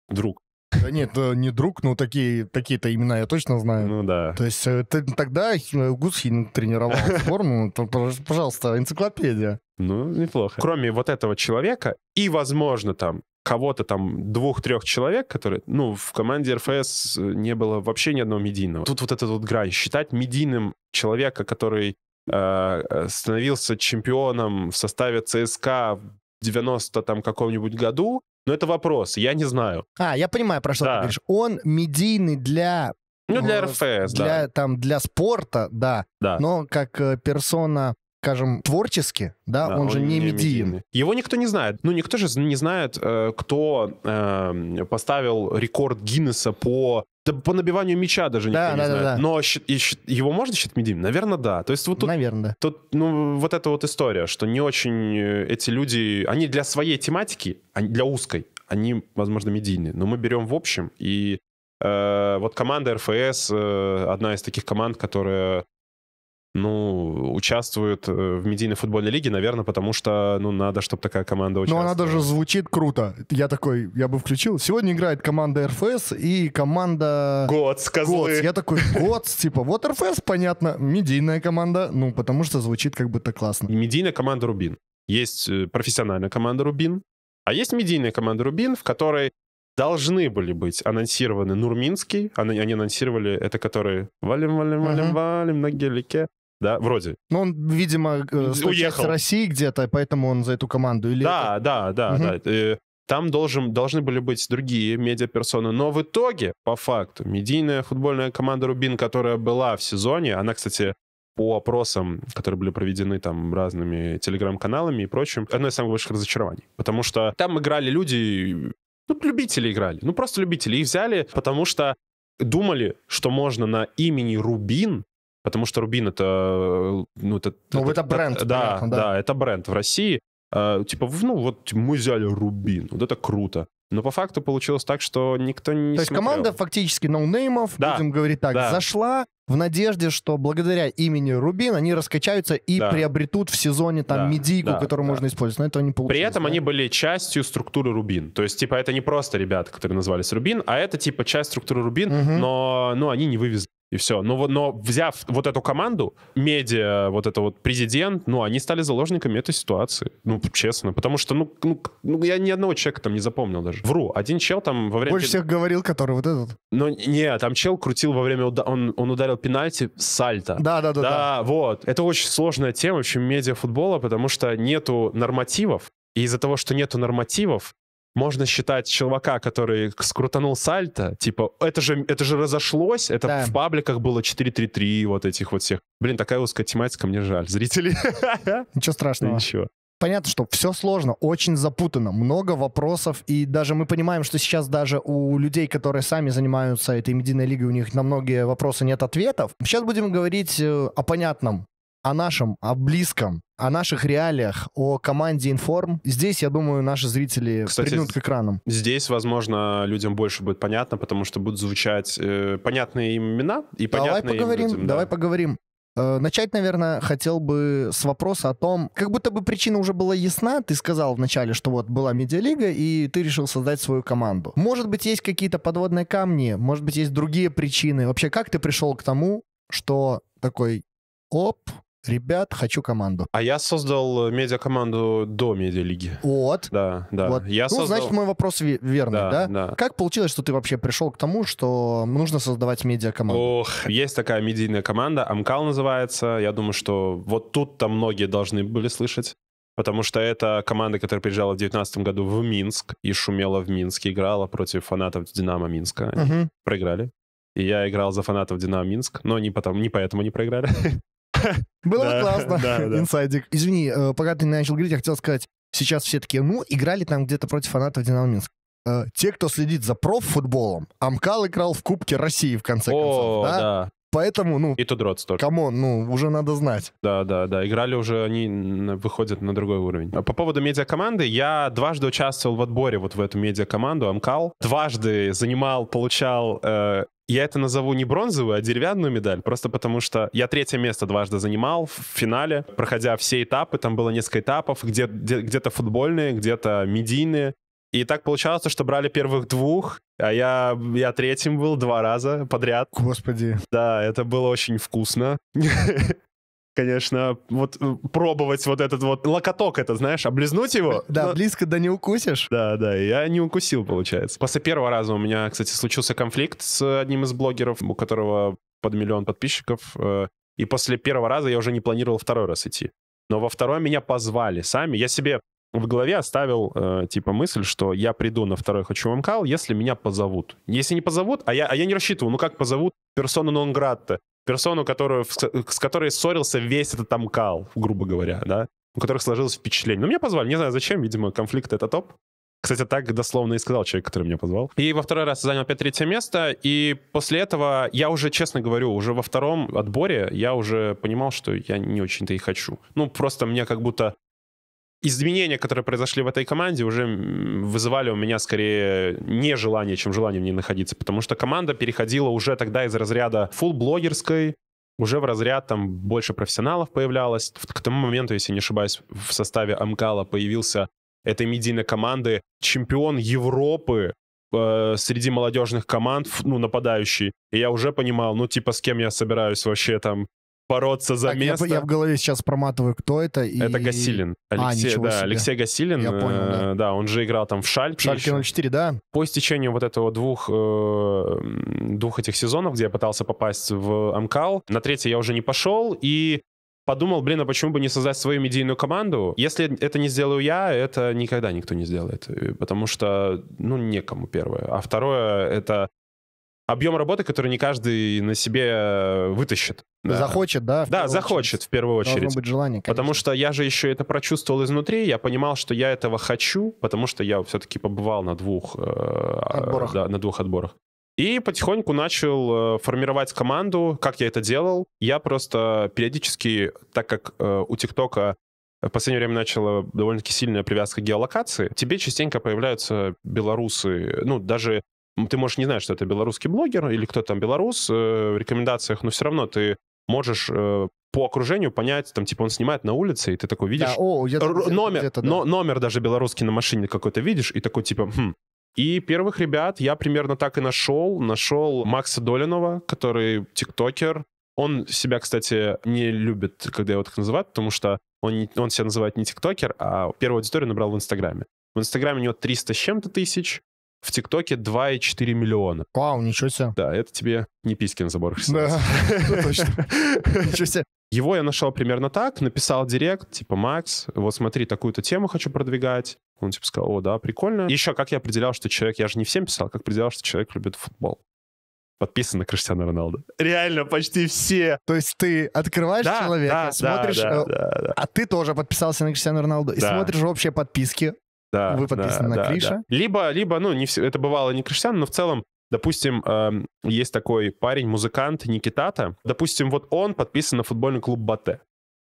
Друг. Да нет, э, не друг, но такие, такие-то имена я точно знаю. Ну да. То есть э, ты, тогда э, Гусхин тренировал форму. Ну, пожалуйста, энциклопедия. Ну, неплохо. Кроме вот этого человека и, возможно, там кого-то там, двух-трех человек, которые, ну, в команде РФС не было вообще ни одного медийного. Тут вот этот вот грань. Считать медийным человека, который э, становился чемпионом в составе ЦСКА в 90 там каком-нибудь году, но это вопрос, я не знаю. А, я понимаю, про что да. ты говоришь. Он медийный для... Ну, для э, РФС, для, да. Там, для спорта, да. да. Но как э, персона скажем, творчески, да, да он, он же не, медийный. медиен. Его никто не знает. Ну, никто же не знает, э, кто эм, поставил рекорд Гиннесса по да по набиванию мяча даже никто да, не да, знает. Да. Но его можно считать медийным? Наверное, да. То есть вот тут... Наверное. Тут, ну, вот эта вот история, что не очень э, эти люди... Они для своей тематики, для узкой, они, возможно, медийные. Но мы берем в общем, и э, вот команда РФС, э, одна из таких команд, которая ну, участвуют э, в медийной футбольной лиге, наверное, потому что, ну, надо, чтобы такая команда участвовала. Ну, она даже звучит круто. Я такой, я бы включил. Сегодня играет команда РФС и команда... Гоц, козлы. Гоц. Я такой, Гоц, типа, вот РФС, понятно, медийная команда, ну, потому что звучит как будто классно. Медийная команда Рубин. Есть э, профессиональная команда Рубин, а есть медийная команда Рубин, в которой должны были быть анонсированы Нурминский, они, они анонсировали это, которые валим, валим, валим, uh-huh. валим на гелике да, вроде. Ну, он, видимо, э, уехал с России где-то, поэтому он за эту команду. Или да, это... да, да, угу. да. Э, там должен, должны были быть другие медиаперсоны. Но в итоге, по факту, медийная футбольная команда «Рубин», которая была в сезоне, она, кстати, по опросам, которые были проведены там разными телеграм-каналами и прочим, одно из самых больших разочарований. Потому что там играли люди, ну, любители играли, ну, просто любители. Их взяли, потому что думали, что можно на имени Рубин потому что Рубин это... Э, ну, ну это, ну, это, это бренд. да, понятно, да, да, это бренд в России. Э, типа, ну вот мы взяли Рубин, вот это круто. Но по факту получилось так, что никто не То есть команда фактически ноунеймов, да. будем говорить так, да. зашла в надежде, что благодаря имени Рубин они раскачаются и да. приобретут в сезоне там да. медийку, да. которую да. можно использовать. Но этого не получилось. При этом да? они были частью структуры Рубин. То есть, типа, это не просто ребята, которые назвались Рубин, а это, типа, часть структуры Рубин, угу. но ну, они не вывезли и все. Но, но взяв вот эту команду, медиа, вот это вот президент, ну, они стали заложниками этой ситуации. Ну, честно. Потому что, ну, ну, ну я ни одного человека там не запомнил даже. Вру. Один чел там во время... Больше всех говорил, который вот этот. Ну, не, там чел крутил во время... Уда... Он, он ударил пенальти сальто. Да, да, да, да. Да, вот. Это очень сложная тема, в общем, футбола, потому что нету нормативов. И из-за того, что нету нормативов, можно считать чувака, который скрутанул сальто, типа, это же, это же разошлось, это да. в пабликах было 4-3-3 вот этих вот всех. Блин, такая узкая тематика, мне жаль, зрители. Ничего страшного. Ничего. Понятно, что все сложно, очень запутано, много вопросов, и даже мы понимаем, что сейчас даже у людей, которые сами занимаются этой медийной лигой, у них на многие вопросы нет ответов. Сейчас будем говорить э, о понятном, о нашем, о близком, о наших реалиях, о команде Информ. Здесь, я думаю, наши зрители Кстати, к экранам. Здесь, возможно, людям больше будет понятно, потому что будут звучать э, понятные им имена и давай понятные поговорим, людям. Давай да. поговорим. Э, начать, наверное, хотел бы с вопроса о том, как будто бы причина уже была ясна. Ты сказал вначале, что вот была медиалига, и ты решил создать свою команду. Может быть, есть какие-то подводные камни, может быть, есть другие причины. Вообще, как ты пришел к тому, что такой, оп, ребят, хочу команду. А я создал э, медиа-команду до медиа лиги. Вот. Да, да. Вот. Я ну, создал... значит, мой вопрос верный, да, да? да? Как получилось, что ты вообще пришел к тому, что нужно создавать медиа-команду? Ох, есть такая медийная команда, Амкал называется. Я думаю, что вот тут-то многие должны были слышать. Потому что это команда, которая приезжала в 2019 году в Минск и шумела в Минске, играла против фанатов Динамо Минска. Угу. Проиграли. И я играл за фанатов Динамо Минск, но не, потом, не поэтому не проиграли. Было классно. Инсайдик. Извини, э, пока ты начал говорить, я хотел сказать, сейчас все такие, ну, играли там где-то против фанатов Динамо Минск. Э, те, кто следит за проф-футболом, Амкал играл в Кубке России, в конце концов, да? поэтому, ну... И Тудроц тоже. Камон, ну, уже надо знать. Да, да, да. Играли уже, они выходят на другой уровень. А по поводу медиакоманды, я дважды участвовал в отборе вот в эту медиакоманду, Амкал. Дважды занимал, получал э, я это назову не бронзовую, а деревянную медаль, просто потому что я третье место дважды занимал в финале, проходя все этапы, там было несколько этапов, где, где, где-то футбольные, где-то медийные, и так получалось, что брали первых двух, а я, я третьим был два раза подряд. Господи. Да, это было очень вкусно. Конечно, вот э, пробовать вот этот вот локоток, это знаешь, облизнуть его. Да, но... близко да не укусишь. Да, да, я не укусил, получается. После первого раза у меня, кстати, случился конфликт с одним из блогеров, у которого под миллион подписчиков. Э, и после первого раза я уже не планировал второй раз идти. Но во второй меня позвали сами. Я себе в голове оставил, э, типа, мысль, что я приду на второй «Хочу в МКАЛ», если меня позовут. Если не позовут, а я, а я не рассчитывал, ну как позовут персону нон гратта, персону, которую, с которой ссорился весь этот Амкал, грубо говоря, да, у которых сложилось впечатление. Но ну, меня позвали, не знаю зачем, видимо, конфликт — это топ. Кстати, так дословно и сказал человек, который меня позвал. И во второй раз занял опять третье место. И после этого я уже, честно говорю, уже во втором отборе я уже понимал, что я не очень-то и хочу. Ну, просто мне как будто изменения, которые произошли в этой команде, уже вызывали у меня скорее нежелание, чем желание в ней находиться, потому что команда переходила уже тогда из разряда фул-блогерской, уже в разряд там больше профессионалов появлялось. К тому моменту, если не ошибаюсь, в составе Амкала появился этой медийной команды чемпион Европы э, среди молодежных команд, ну, нападающий. И я уже понимал, ну, типа, с кем я собираюсь вообще там бороться за так, место. Я, я в голове сейчас проматываю, кто это. И... Это Гасилин. А, Алексей, а, да, себе. Алексей Гасилин. Я понял, да. Э, да. он же играл там в Шальке. Шальке 04, да. По истечению вот этого двух, э, двух этих сезонов, где я пытался попасть в Амкал, на третье я уже не пошел, и подумал, блин, а почему бы не создать свою медийную команду? Если это не сделаю я, это никогда никто не сделает, э, потому что, ну, некому, первое. А второе, это объем работы, который не каждый на себе э, вытащит. Да. Захочет, да? Да, захочет очередь. в первую очередь. Должно быть желание, конечно. Потому что я же еще это прочувствовал изнутри, я понимал, что я этого хочу, потому что я все-таки побывал на двух э, а, отборах. Да, на двух отборах. И потихоньку начал э, формировать команду. Как я это делал? Я просто периодически, так как у ТикТока в последнее время начала довольно-таки сильная привязка к геолокации, тебе частенько появляются белорусы, ну, даже ты можешь не знать, что это белорусский блогер или кто там белорус э, в рекомендациях, но все равно ты можешь э, по окружению понять, там, типа, он снимает на улице, и ты такой видишь... Да, о, я р- номер, да. но, номер даже белорусский на машине какой-то видишь, и такой, типа, хм. И первых ребят я примерно так и нашел. Нашел Макса Долинова, который тиктокер. Он себя, кстати, не любит, когда его так называют, потому что он, не, он себя называет не тиктокер, а первую аудиторию набрал в Инстаграме. В Инстаграме у него 300 с чем-то тысяч, в ТикТоке 2,4 миллиона. Вау, ничего себе. Да, это тебе не письки на заборах Да, точно. Ничего себе. Его я нашел примерно так, написал директ, типа, Макс, вот смотри, такую-то тему хочу продвигать. Он типа сказал, о, да, прикольно. Еще как я определял, что человек, я же не всем писал, как определял, что человек любит футбол подписан на Криштиану Роналду. Реально, почти все. То есть ты открываешь да, человека, да, смотришь, да, э, да, да, а ты тоже подписался на Криштиану Роналду, да. и смотришь общие подписки, да, Вы подписаны да, на Криша. Да. Либо, либо, ну, не все, это бывало не Кришсан, но в целом Допустим, э, есть такой парень, музыкант Никитата. Допустим, вот он подписан на футбольный клуб Бате.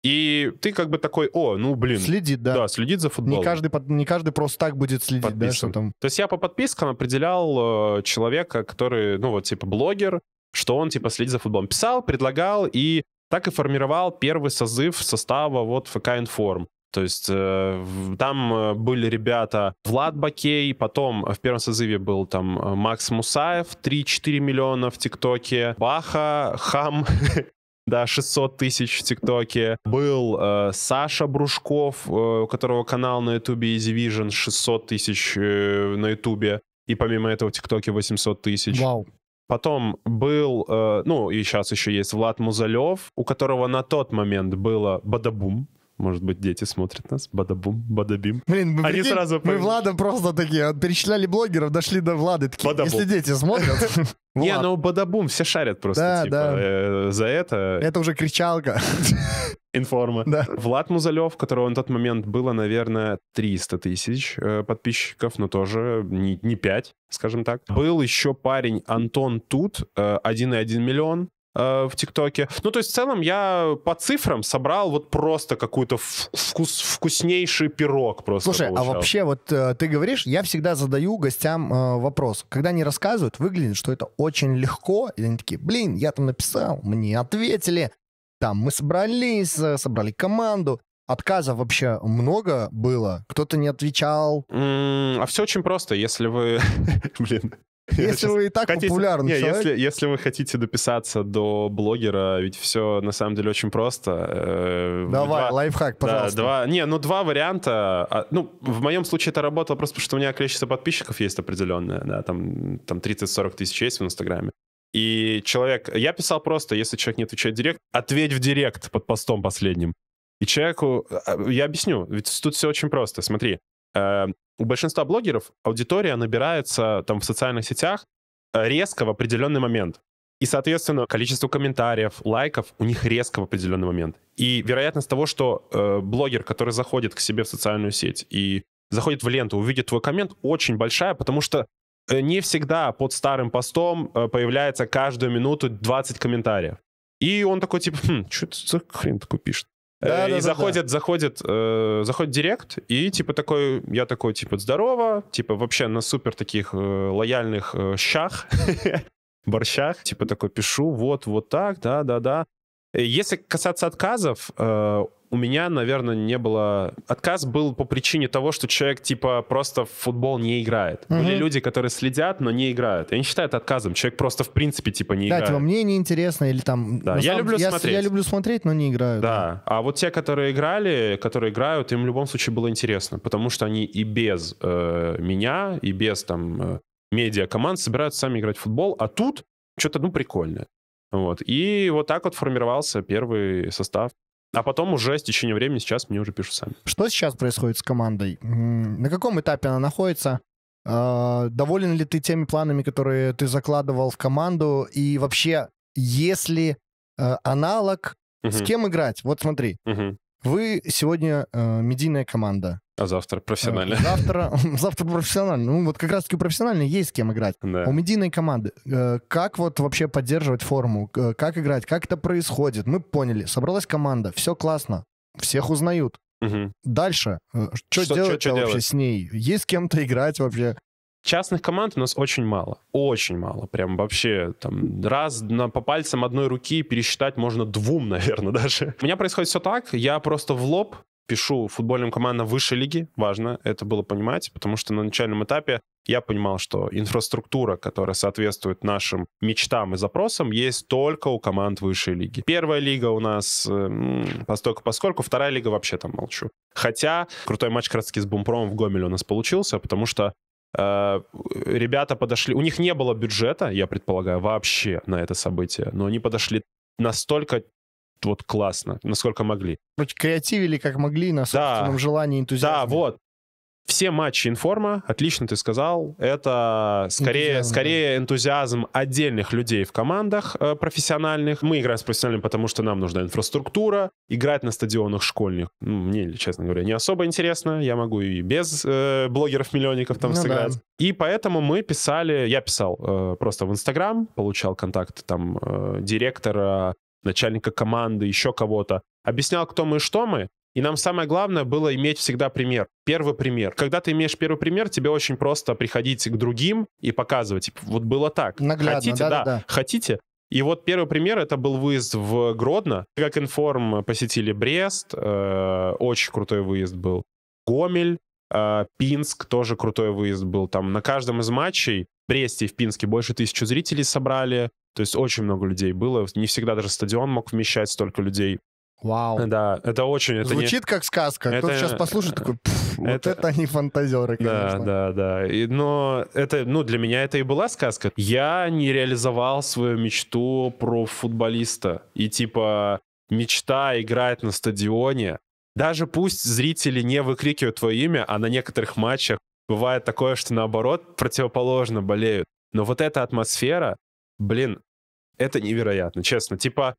И ты как бы такой, о, ну блин. Следит, да. Да, следит за футболом. Не каждый, не каждый просто так будет следить, подписан. да, что там. То есть я по подпискам определял э, человека, который, ну вот, типа блогер, что он, типа, следит за футболом. Писал, предлагал и так и формировал первый созыв состава вот ФК Информ. То есть э, там э, были ребята Влад Бакей, потом в первом созыве был там э, Макс Мусаев, 3-4 миллиона в ТикТоке, Баха, Хам, да, 600 тысяч в ТикТоке. Был э, Саша Брушков, э, у которого канал на Ютубе Easy Vision, 600 тысяч э, на Ютубе. И помимо этого в ТикТоке 800 тысяч. Вау. Потом был, э, ну и сейчас еще есть Влад Музалев, у которого на тот момент было Бадабум, может быть, дети смотрят нас. Бадабум, бадабим. Блин, мы, Они сразу мы Влада просто такие а, перечисляли блогеров, дошли до Влады. Такие, бадабум. если дети смотрят... Не, ну бадабум, все шарят просто, типа, э, за это. Это уже кричалка. Информа. Да. Влад Музалев, которого на тот момент было, наверное, 300 тысяч э, подписчиков, но тоже не, не 5, скажем так. Был еще парень Антон Тут, э, 1,1 миллион. Э, в ТикТоке. Ну, то есть, в целом, я по цифрам собрал вот просто какую-то вкус, вкуснейший пирог просто Слушай, а получал. а вообще, вот э, ты говоришь, я всегда задаю гостям э, вопрос. Когда они рассказывают, выглядит, что это очень легко, и они такие, блин, я там написал, мне ответили, там мы собрались, э, собрали команду. Отказов вообще много было? Кто-то не отвечал? Mm, а все очень просто. Если вы... Блин, если вы и так хотите... популярный человек... Если, если вы хотите дописаться до блогера, ведь все на самом деле очень просто. Э, Давай, два... лайфхак, пожалуйста. Да, два... Не, ну два варианта. А, ну, в моем случае это работало просто потому, что у меня количество подписчиков есть определенное, да, там, там 30-40 тысяч есть в Инстаграме. И человек... Я писал просто, если человек не отвечает в директ, ответь в директ под постом последним. И человеку... А, я объясню, ведь тут все очень просто. Смотри, Эм, у большинства блогеров аудитория набирается там в социальных сетях э, резко в определенный момент. И, соответственно, количество комментариев, лайков у них резко в определенный момент. И вероятность того, что э, блогер, который заходит к себе в социальную сеть и заходит в ленту, увидит твой коммент, очень большая, потому что э, не всегда под старым постом э, появляется каждую минуту 20 комментариев. И он такой, типа, хм, что это за хрен такой пишет? Да, э, и да, заходит, да. заходит, э, заходит директ, и типа такой, я такой, типа, здорово, типа вообще на супер таких э, лояльных э, щах, борщах, типа такой пишу, вот, вот так, да, да, да. Э, если касаться отказов, э, у меня, наверное, не было... Отказ был по причине того, что человек, типа, просто в футбол не играет. Угу. Были люди, которые следят, но не играют. Я не считаю это отказом. Человек просто, в принципе, типа, не да, типа, играет. Да, типа, мне неинтересно или там... Да, я самом... люблю я, смотреть. Я люблю смотреть, но не играю. Да. да, а вот те, которые играли, которые играют, им в любом случае было интересно, потому что они и без э, меня, и без, там, э, медиа команд собираются сами играть в футбол, а тут что-то, ну, прикольное. Вот. И вот так вот формировался первый состав а потом уже с течением времени сейчас мне уже пишут сами. Что сейчас происходит с командой? На каком этапе она находится? А, доволен ли ты теми планами, которые ты закладывал в команду? И вообще, если э, аналог, угу. с кем играть? Вот смотри, угу. Вы сегодня э, медийная команда. А завтра э, профессионально. Завтра, завтра профессионально. Ну, вот как раз-таки профессионально есть с кем играть. Да. У медийной команды. Э, как вот вообще поддерживать форму? Э, как играть? Как это происходит? Мы поняли. Собралась команда. Все классно. Всех узнают. Угу. Дальше. Что, что делать что, что вообще делать? с ней? Есть с кем-то играть вообще? частных команд у нас очень мало. Очень мало. Прям вообще там раз на, по пальцам одной руки пересчитать можно двум, наверное, даже. У меня происходит все так. Я просто в лоб пишу футбольным командам высшей лиги. Важно это было понимать, потому что на начальном этапе я понимал, что инфраструктура, которая соответствует нашим мечтам и запросам, есть только у команд высшей лиги. Первая лига у нас э, постольку поскольку, вторая лига вообще там молчу. Хотя крутой матч как раз таки с Бумпром в Гомеле у нас получился, потому что Э, ребята подошли, у них не было бюджета, я предполагаю, вообще на это событие, но они подошли настолько вот классно, насколько могли. Короче, креативили как могли на собственном да, желании, энтузиазме. Да, вот все матчи информа, отлично ты сказал, это скорее, энтузиазм, скорее энтузиазм отдельных людей в командах э, профессиональных. Мы играем с профессиональными, потому что нам нужна инфраструктура. Играть на стадионах школьных, ну, мне, честно говоря, не особо интересно. Я могу и без э, блогеров-миллионников там ну сыграть. Да. И поэтому мы писали, я писал э, просто в Инстаграм, получал контакт там э, директора, начальника команды, еще кого-то. Объяснял, кто мы и что мы, и нам самое главное было иметь всегда пример. Первый пример. Когда ты имеешь первый пример, тебе очень просто приходить к другим и показывать. Типа, вот было так. Наглядно, хотите, да, да, да. Хотите? И вот первый пример, это был выезд в Гродно. Как информ посетили Брест, э, очень крутой выезд был. Гомель, э, Пинск, тоже крутой выезд был. Там на каждом из матчей в Бресте и в Пинске больше тысячи зрителей собрали. То есть очень много людей было. Не всегда даже стадион мог вмещать столько людей. Вау. Да, это очень... Это Звучит не... как сказка. А это... Кто сейчас послушает, такой, это... вот это они фантазеры, конечно. Да, да, да. И, но это, ну, для меня это и была сказка. Я не реализовал свою мечту про футболиста. И типа мечта играть на стадионе. Даже пусть зрители не выкрикивают твое имя, а на некоторых матчах бывает такое, что наоборот противоположно болеют. Но вот эта атмосфера, блин, это невероятно, честно. Типа,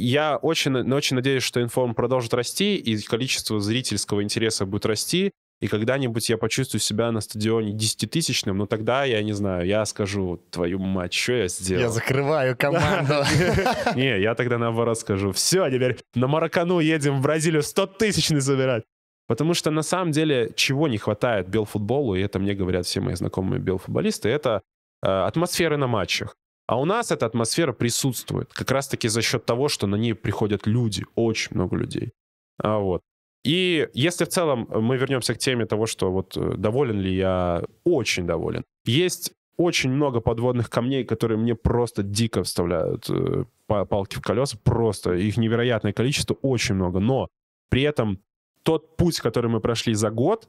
я очень, очень надеюсь, что информ продолжит расти, и количество зрительского интереса будет расти, и когда-нибудь я почувствую себя на стадионе десятитысячным, но тогда, я не знаю, я скажу, твою мать, что я сделал? Я закрываю команду. Не, я тогда наоборот скажу, все, теперь на Маракану едем в Бразилию 100 стотысячный забирать. Потому что на самом деле, чего не хватает белфутболу, и это мне говорят все мои знакомые белфутболисты, это э, атмосферы на матчах. А у нас эта атмосфера присутствует, как раз-таки за счет того, что на ней приходят люди, очень много людей. А вот. И если в целом э, мы вернемся к теме того, что вот э, доволен ли я, очень доволен. Есть очень много подводных камней, которые мне просто дико вставляют э, палки в колеса, просто их невероятное количество, очень много. Но при этом тот путь, который мы прошли за год,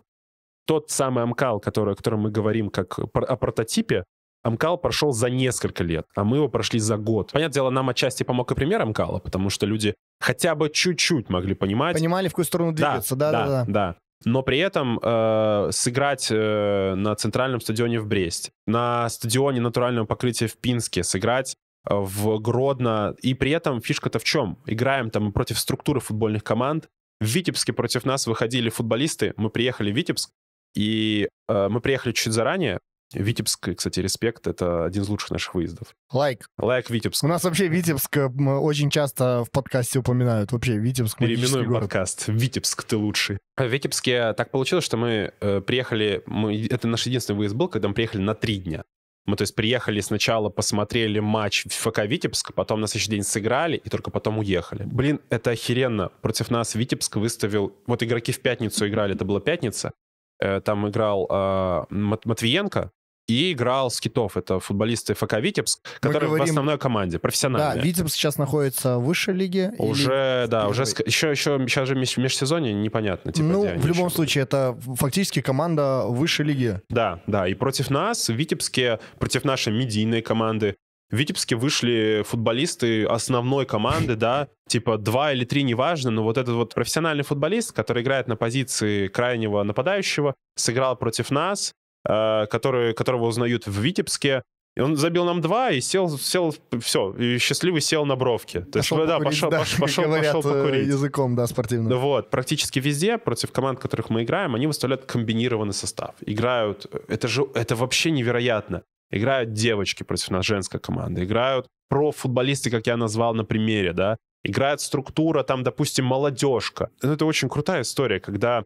тот самый амкал, который, о котором мы говорим как э, о прототипе, Амкал прошел за несколько лет, а мы его прошли за год. Понятное дело, нам отчасти помог и пример Амкала, потому что люди хотя бы чуть-чуть могли понимать. Понимали, в какую сторону двигаться, да, да, да. да. да. Но при этом э, сыграть э, на центральном стадионе в Бресте, на стадионе натурального покрытия в Пинске, сыграть э, в Гродно. И при этом фишка-то в чем? Играем там против структуры футбольных команд. В Витебске против нас выходили футболисты. Мы приехали в Витебск, и э, мы приехали чуть заранее, Витебск, кстати, респект, это один из лучших наших выездов. Лайк. Лайк Витебск. У нас вообще Витебск э, мы очень часто в подкасте упоминают. Вообще Витебск. Переименуй подкаст. Витебск, ты лучший. В Витебске так получилось, что мы э, приехали, мы, это наш единственный выезд был, когда мы приехали на три дня. Мы, то есть, приехали сначала, посмотрели матч в ФК Витебск, потом на следующий день сыграли и только потом уехали. Блин, это охеренно. Против нас Витебск выставил... Вот игроки в пятницу играли, это была пятница. Э, там играл э, Матвиенко, и играл с китов. Это футболисты ФК Витебск, которые говорим... в основной команде, профессиональные. Да, Витебск сейчас находится в высшей лиге. Уже, или... да, уже еще, еще сейчас же меж, межсезонье непонятно. Типа, ну, в любом еще... случае, это фактически команда высшей лиги. Да, да, и против нас в Витебске, против нашей медийной команды, в Витебске вышли футболисты основной команды, да, типа два или три, неважно, но вот этот вот профессиональный футболист, который играет на позиции крайнего нападающего, сыграл против нас, Э, который, которого узнают в Витебске. И он забил нам два и сел, сел, все, и счастливый сел на бровке. То пошел есть, покурить, пошел, да, пошел, пошел, говорят, пошел э, покурить. языком, да, спортивным. Вот, практически везде против команд, которых мы играем, они выставляют комбинированный состав. Играют, э, это же, это вообще невероятно. Играют девочки против нас, женская команда. Играют профутболисты, как я назвал на примере, да. Играет структура, там, допустим, молодежка. это очень крутая история, когда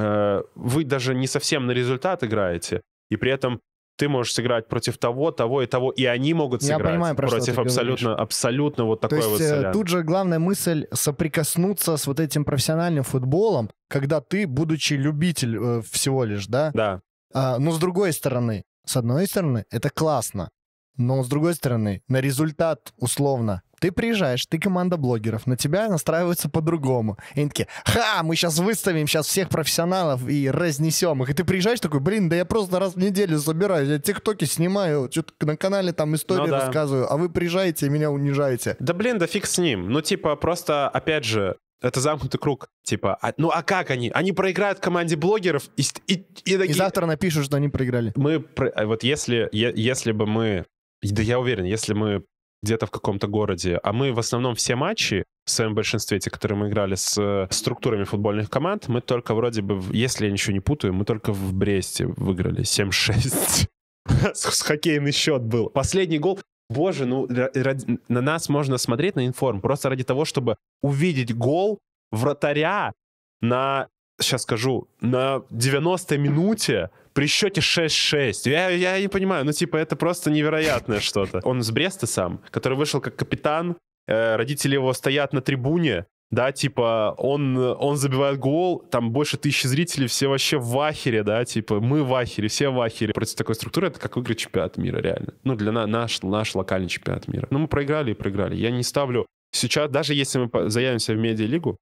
Э, вы даже не совсем на результат играете, и при этом ты можешь сыграть против того, того и того, и они могут сыграть Я понимаю, про против абсолютно, говоришь. абсолютно вот такой То есть, вот э, солян. Тут же главная мысль соприкоснуться с вот этим профессиональным футболом, когда ты, будучи любитель э, всего лишь, да? Да. А, но с другой стороны, с одной стороны, это классно, но с другой стороны, на результат условно ты приезжаешь, ты команда блогеров, на тебя настраиваются по-другому. И они такие, ха, мы сейчас выставим сейчас всех профессионалов и разнесем их. И ты приезжаешь такой, блин, да я просто раз в неделю собираюсь, я тиктоки снимаю, что-то на канале там истории ну, да. рассказываю, а вы приезжаете и меня унижаете. Да блин, да фиг с ним. Ну типа просто, опять же, это замкнутый круг. Типа, а, ну а как они? Они проиграют команде блогеров и... И, и, и, и завтра напишут, что они проиграли. Мы, вот если, е, если бы мы... Да я уверен, если мы где-то в каком-то городе. А мы в основном все матчи, в своем большинстве, те, которые мы играли с э, структурами футбольных команд, мы только вроде бы, если я ничего не путаю, мы только в Бресте выиграли 7-6. С хоккейный счет был. Последний гол. Боже, ну ради, на нас можно смотреть на информ просто ради того, чтобы увидеть гол вратаря на сейчас скажу, на 90-й минуте при счете 6-6. Я, я не понимаю, ну типа это просто невероятное что-то. Он с Бреста сам, который вышел как капитан, э, родители его стоят на трибуне, да, типа, он, он забивает гол, там больше тысячи зрителей, все вообще в ахере, да, типа, мы в ахере, все в ахере. Против такой структуры это как выиграть чемпионат мира, реально. Ну, для на, наш, наш локальный чемпионат мира. Ну, мы проиграли и проиграли. Я не ставлю Сейчас, даже если мы заявимся в медиалигу,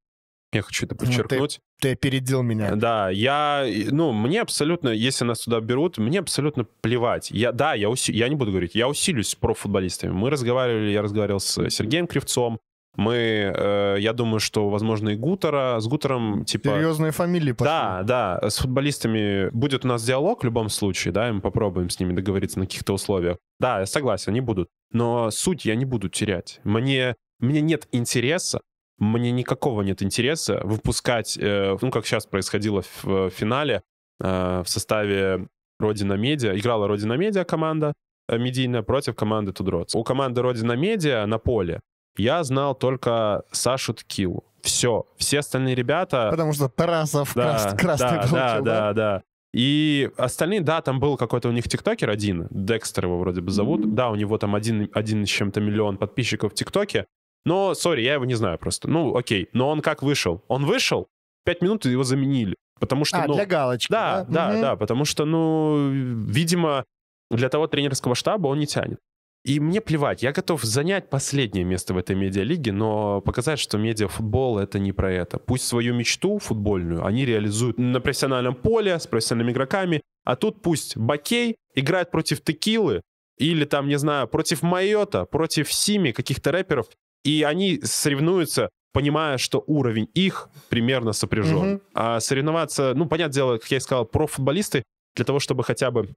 я хочу это подчеркнуть. Ну, ты, ты опередил меня. Э, да, я, ну, мне абсолютно, если нас туда берут, мне абсолютно плевать. Я, да, я, уси, я не буду говорить, я усилюсь с профутболистами. Мы разговаривали, я разговаривал с э, Сергеем Кривцом, мы, э, я думаю, что, возможно, и Гутера, с Гутером, типа... Серьезные фамилии пошли. Да, да, с футболистами будет у нас диалог в любом случае, да, и мы попробуем с ними договориться на каких-то условиях. Да, я согласен, они будут. Но суть я не буду терять. Мне, мне нет интереса мне никакого нет интереса выпускать, э, ну, как сейчас происходило э, в финале, э, в составе Родина Медиа, играла Родина Медиа команда медийная против команды Тудроц. У команды Родина Медиа на поле я знал только Сашу Ткилу. Все. Все остальные ребята... Потому что Тарасов да, крас... красный да, получил, да, да, да, да. И остальные, да, там был какой-то у них тиктокер один, Декстер его вроде бы зовут. Да, у него там один, один с чем-то миллион подписчиков в тиктоке, но, сори, я его не знаю просто. Ну, окей. Но он как вышел? Он вышел, пять минут его заменили. Потому что, а, ну, для галочки. Да, да, да, угу. да, потому что, ну, видимо, для того тренерского штаба он не тянет. И мне плевать, я готов занять последнее место в этой медиалиге, но показать, что медиафутбол — это не про это. Пусть свою мечту футбольную они реализуют на профессиональном поле, с профессиональными игроками, а тут пусть Бакей играет против Текилы, или там, не знаю, против Майота, против Сими, каких-то рэперов, и они соревнуются понимая, что уровень их примерно сопряжен. Mm-hmm. А соревноваться, ну, понятное дело, как я и сказал, про футболисты, для того, чтобы хотя бы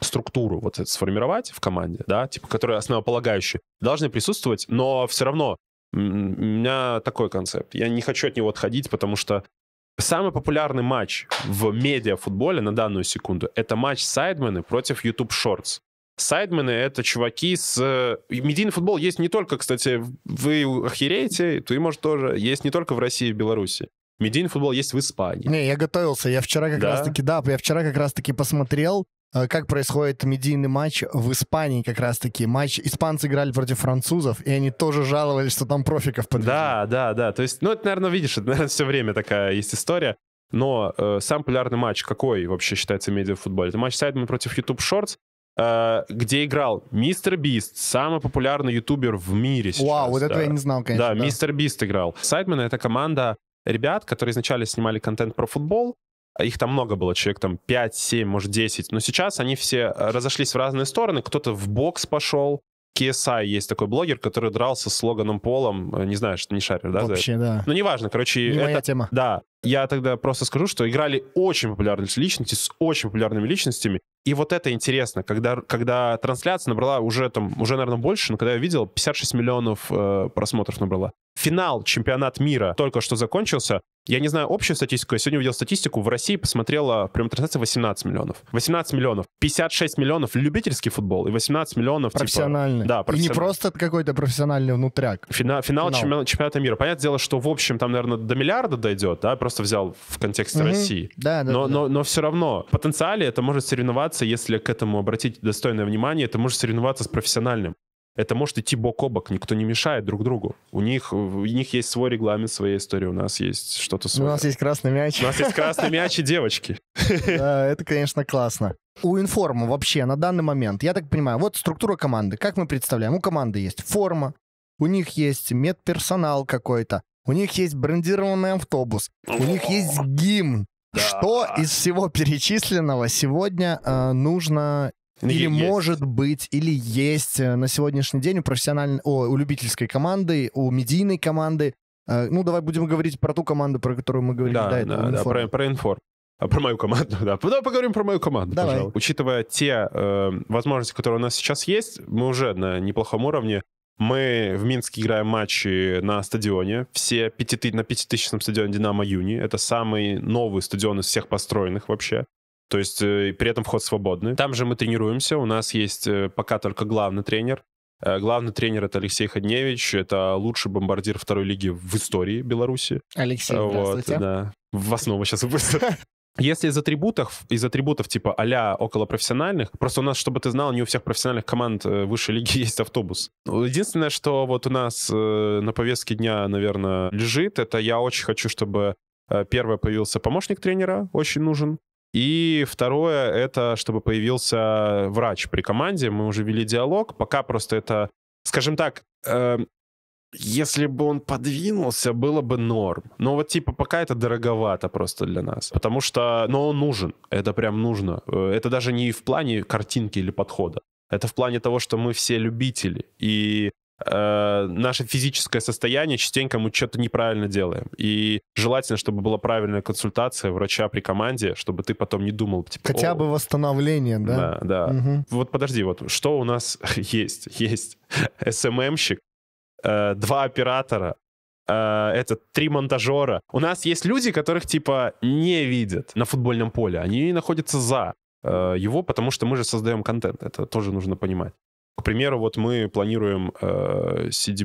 структуру вот это сформировать в команде, да, типа, которая основополагающая, должны присутствовать, но все равно у меня такой концепт. Я не хочу от него отходить, потому что самый популярный матч в медиафутболе на данную секунду — это матч сайдмены против YouTube Shorts. Сайдмены — это чуваки с... Э, медийный футбол есть не только, кстати, вы охереете, ты, может, тоже. Есть не только в России и Беларуси. Медийный футбол есть в Испании. Не, я готовился. Я вчера как да? раз-таки, да, я вчера как раз-таки посмотрел, э, как происходит медийный матч в Испании как раз-таки. Матч испанцы играли против французов, и они тоже жаловались, что там профиков подвезли. Да, да, да. То есть, ну, это, наверное, видишь, это, наверное, все время такая есть история. Но э, самый популярный матч какой вообще считается медиа в футболе? Это матч Сайдмен против YouTube Shorts, Э, где играл Мистер Бист, самый популярный ютубер в мире сейчас. Вау, вот да. это я не знал, конечно. Да, Мистер Бист играл. Сайдмен — это команда ребят, которые изначально снимали контент про футбол, их там много было, человек там 5, 7, может 10, но сейчас они все э, разошлись в разные стороны, кто-то в бокс пошел, KSI есть такой блогер, который дрался с Логаном Полом, э, не знаю, что не шаришь, да? Вообще, да. Ну, неважно, короче... Не это, моя тема. Да, я тогда просто скажу, что играли очень популярные личности с очень популярными личностями. И вот это интересно, когда, когда трансляция набрала уже, там, уже, наверное, больше, но когда я видел, 56 миллионов э, просмотров набрала. Финал чемпионат мира только что закончился. Я не знаю общую статистику, я сегодня увидел статистику, в России посмотрела прям трансляция 18 миллионов. 18 миллионов, 56 миллионов любительский футбол и 18 миллионов... Типа, профессиональный. Типа, да, профессиональный. И не просто какой-то профессиональный внутряк. Фина, финал, финал. Чемпион, чемпионата мира. Понятное дело, что в общем там, наверное, до миллиарда дойдет, да, просто просто взял в контексте угу. России. Да, да, но, да. Но, но все равно в потенциале это может соревноваться, если к этому обратить достойное внимание, это может соревноваться с профессиональным. Это может идти бок о бок, никто не мешает друг другу. У них, э, у них есть свой регламент, своя история, у нас есть что-то свое. У нас есть красный мяч. У нас есть красный мяч и девочки. Да, это, конечно, классно. У информа вообще на данный момент, я так понимаю, вот структура команды. Как мы представляем? У команды есть форма, у них есть медперсонал какой-то, у них есть брендированный автобус, у них есть гимн. Да. Что из всего перечисленного сегодня э, нужно ну, или есть. может быть, или есть э, на сегодняшний день у профессиональной, о, у любительской команды, у медийной команды. Э, ну, давай будем говорить про ту команду, про которую мы говорили да, до этого. Да, информ. да про, про информ. А про мою команду, да. Ну, давай поговорим про мою команду, Давай. пожалуй. Учитывая те э, возможности, которые у нас сейчас есть, мы уже на неплохом уровне. Мы в Минске играем матчи на стадионе, все пяти, на пятитысячном стадионе «Динамо Юни». Это самый новый стадион из всех построенных вообще. То есть э, при этом вход свободный. Там же мы тренируемся, у нас есть э, пока только главный тренер. Э, главный тренер это Алексей Ходневич, это лучший бомбардир второй лиги в истории Беларуси. Алексей, вот, здравствуйте. Да. В основу сейчас быстро если из атрибутов, из атрибутов типа а-ля профессиональных, просто у нас, чтобы ты знал, не у всех профессиональных команд э, высшей лиги есть автобус. Ну, единственное, что вот у нас э, на повестке дня, наверное, лежит, это я очень хочу, чтобы э, первое появился помощник тренера, очень нужен. И второе, это чтобы появился врач при команде. Мы уже вели диалог. Пока просто это, скажем так, если бы он подвинулся, было бы норм. Но вот типа пока это дороговато просто для нас. Потому что, но он нужен, это прям нужно. Э, это даже не в плане картинки или подхода. Это в плане того, что мы все любители. И э, наше физическое состояние частенько мы что-то неправильно делаем. И желательно, чтобы была правильная консультация врача при команде, чтобы ты потом не думал, типа... Хотя бы восстановление, да? Да, да. Угу. Вот подожди, вот что у нас есть? Есть СММщик, э, два оператора, э, это три монтажера. У нас есть люди, которых типа не видят на футбольном поле, они находятся за э, его, потому что мы же создаем контент, это тоже нужно понимать. К примеру, вот мы планируем э, 7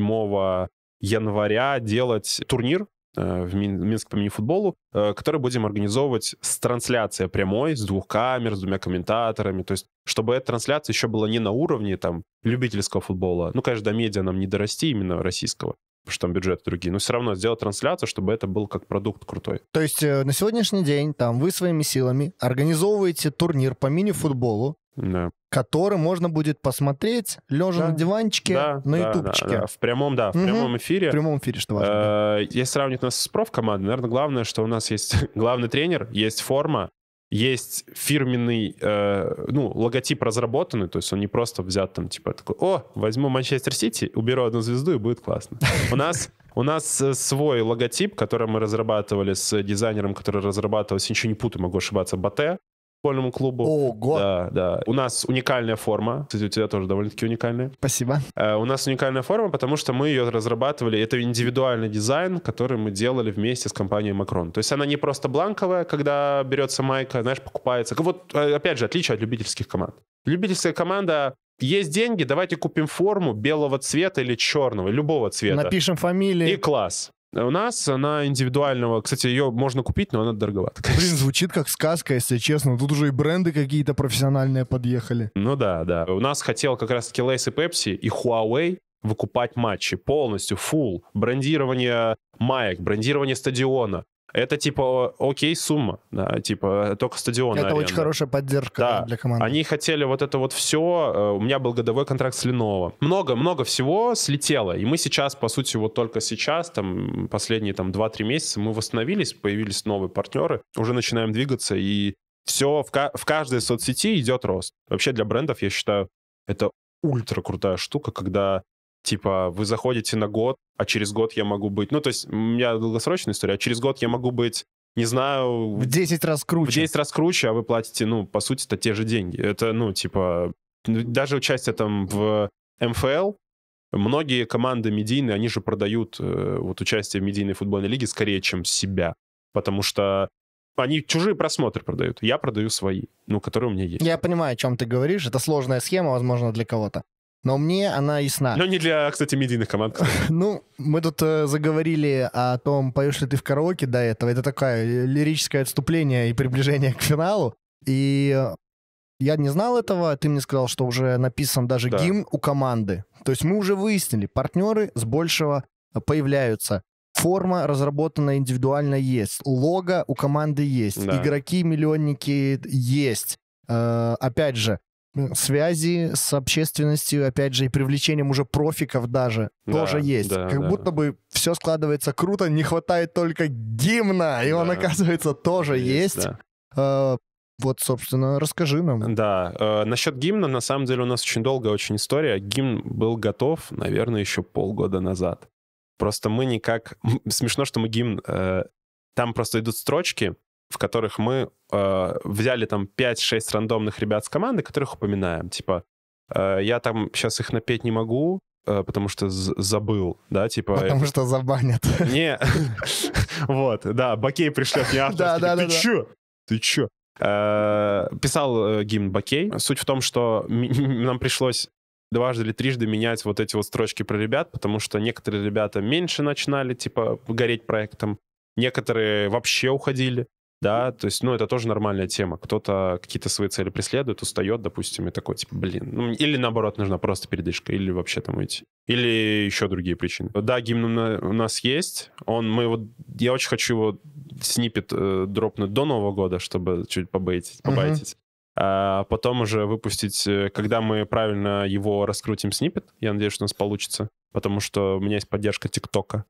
января делать турнир Э, в Минск по мини-футболу, э, который будем организовывать с трансляцией прямой, с двух камер, с двумя комментаторами, то есть чтобы эта трансляция еще была не на уровне там любительского футбола, ну, конечно, до медиа нам не дорасти именно российского, потому что там бюджеты другие, но все равно сделать трансляцию, чтобы это был как продукт крутой. То есть э, на сегодняшний день там вы своими силами организовываете турнир по мини-футболу да. Который можно будет посмотреть лежа да. на диванчике да, на да, ютубчике. Да, да. В прямом, да, в угу. прямом эфире. В прямом эфире, что важно. Э-э- Если сравнить нас с профкомандой, наверное, главное, что у нас есть главный тренер, есть форма, есть фирменный, э, ну, логотип разработанный, то есть он не просто взят там, типа, такой, о, возьму Манчестер Сити, уберу одну звезду, и будет классно. У нас, у нас э, свой логотип, который мы разрабатывали с дизайнером, который разрабатывался, ничего не путаю, могу ошибаться, бате футбольному клубу. Ого! Да, да. У нас уникальная форма. Кстати, у тебя тоже довольно-таки уникальная. Спасибо. Э, у нас уникальная форма, потому что мы ее разрабатывали. Это индивидуальный дизайн, который мы делали вместе с компанией Макрон. То есть она не просто бланковая, когда берется майка, знаешь, покупается. Вот, э, опять же, отличие от любительских команд. Любительская команда есть деньги, давайте купим форму белого цвета или черного, любого цвета. Напишем фамилии И класс. Э, у нас она индивидуального. Кстати, ее можно купить, но она дороговата. Конечно. Блин, звучит как сказка, если честно. Тут уже и бренды какие-то профессиональные подъехали. Ну да, да. У нас хотел как раз-таки Лейс и Пепси и Huawei выкупать матчи полностью, full, брендирование маек, брендирование стадиона это типа окей сумма, да, типа только стадион. Это аренда. очень хорошая поддержка да. для команды. Они хотели вот это вот все. Э, у меня был годовой контракт с Lenovo. Много-много всего слетело, и мы сейчас, по сути, вот только сейчас, там последние там 2-3 месяца мы восстановились, появились новые партнеры, уже начинаем двигаться, и все в, ка- в каждой соцсети идет рост. Вообще для брендов, я считаю, это ультра крутая штука, когда типа вы заходите на год, а через год я могу быть... Ну, то есть у меня долгосрочная история, а через год я могу быть не знаю... В 10 раз круче. В 10 раз круче, а вы платите, ну, по сути-то, те же деньги. Это, ну, типа... Даже участие там в МФЛ, многие команды медийные, они же продают э, вот участие в медийной футбольной лиге скорее, чем себя. Потому что они чужие просмотры продают. Я продаю свои, ну, которые у меня есть. Я понимаю, о чем ты говоришь. Это сложная схема, возможно, для кого-то но мне она ясна. Но не для, кстати, медийных команд. Ну, мы тут э, заговорили о том, поешь ли ты в караоке до этого. Это такое лирическое отступление и приближение к финалу. И я не знал этого, ты мне сказал, что уже написан даже да. гимн у команды. То есть мы уже выяснили, партнеры с большего появляются. Форма разработана индивидуально есть, лого у команды есть, да. игроки-миллионники есть. Э, опять же, связи с общественностью, опять же, и привлечением уже профиков даже да, тоже есть. Да, как да. будто бы все складывается круто, не хватает только гимна, и да. он, оказывается, тоже есть. есть. Да. А, вот, собственно, расскажи нам. Да, э, насчет гимна, на самом деле, у нас очень долгая очень история. Гимн был готов, наверное, еще полгода назад. Просто мы никак... Смешно, что мы гимн... Э, там просто идут строчки, в которых мы э, взяли там 5-6 рандомных ребят с команды, которых упоминаем. Типа, э, я там сейчас их напеть не могу, э, потому что забыл, да, типа... Потому э, что забанят. Не, вот, да, Бакей пришлет мне Да, да, да. Ты чё? Ты чё? Э, писал э, гимн Бакей. Суть в том, что нам пришлось дважды или трижды менять вот эти вот строчки про ребят, потому что некоторые ребята меньше начинали, типа, гореть проектом, некоторые вообще уходили да, то есть, ну, это тоже нормальная тема. Кто-то какие-то свои цели преследует, устает, допустим, и такой, типа, блин, ну, или наоборот, нужна просто передышка, или вообще там уйти. Или еще другие причины. Да, гимн у нас есть, он, мы его, я очень хочу его снипет э, дропнуть до Нового года, чтобы чуть побейтить, побайтить. Uh-huh а потом уже выпустить, э, когда мы правильно его раскрутим снипет, я надеюсь, что у нас получится, потому что у меня есть поддержка ТикТока,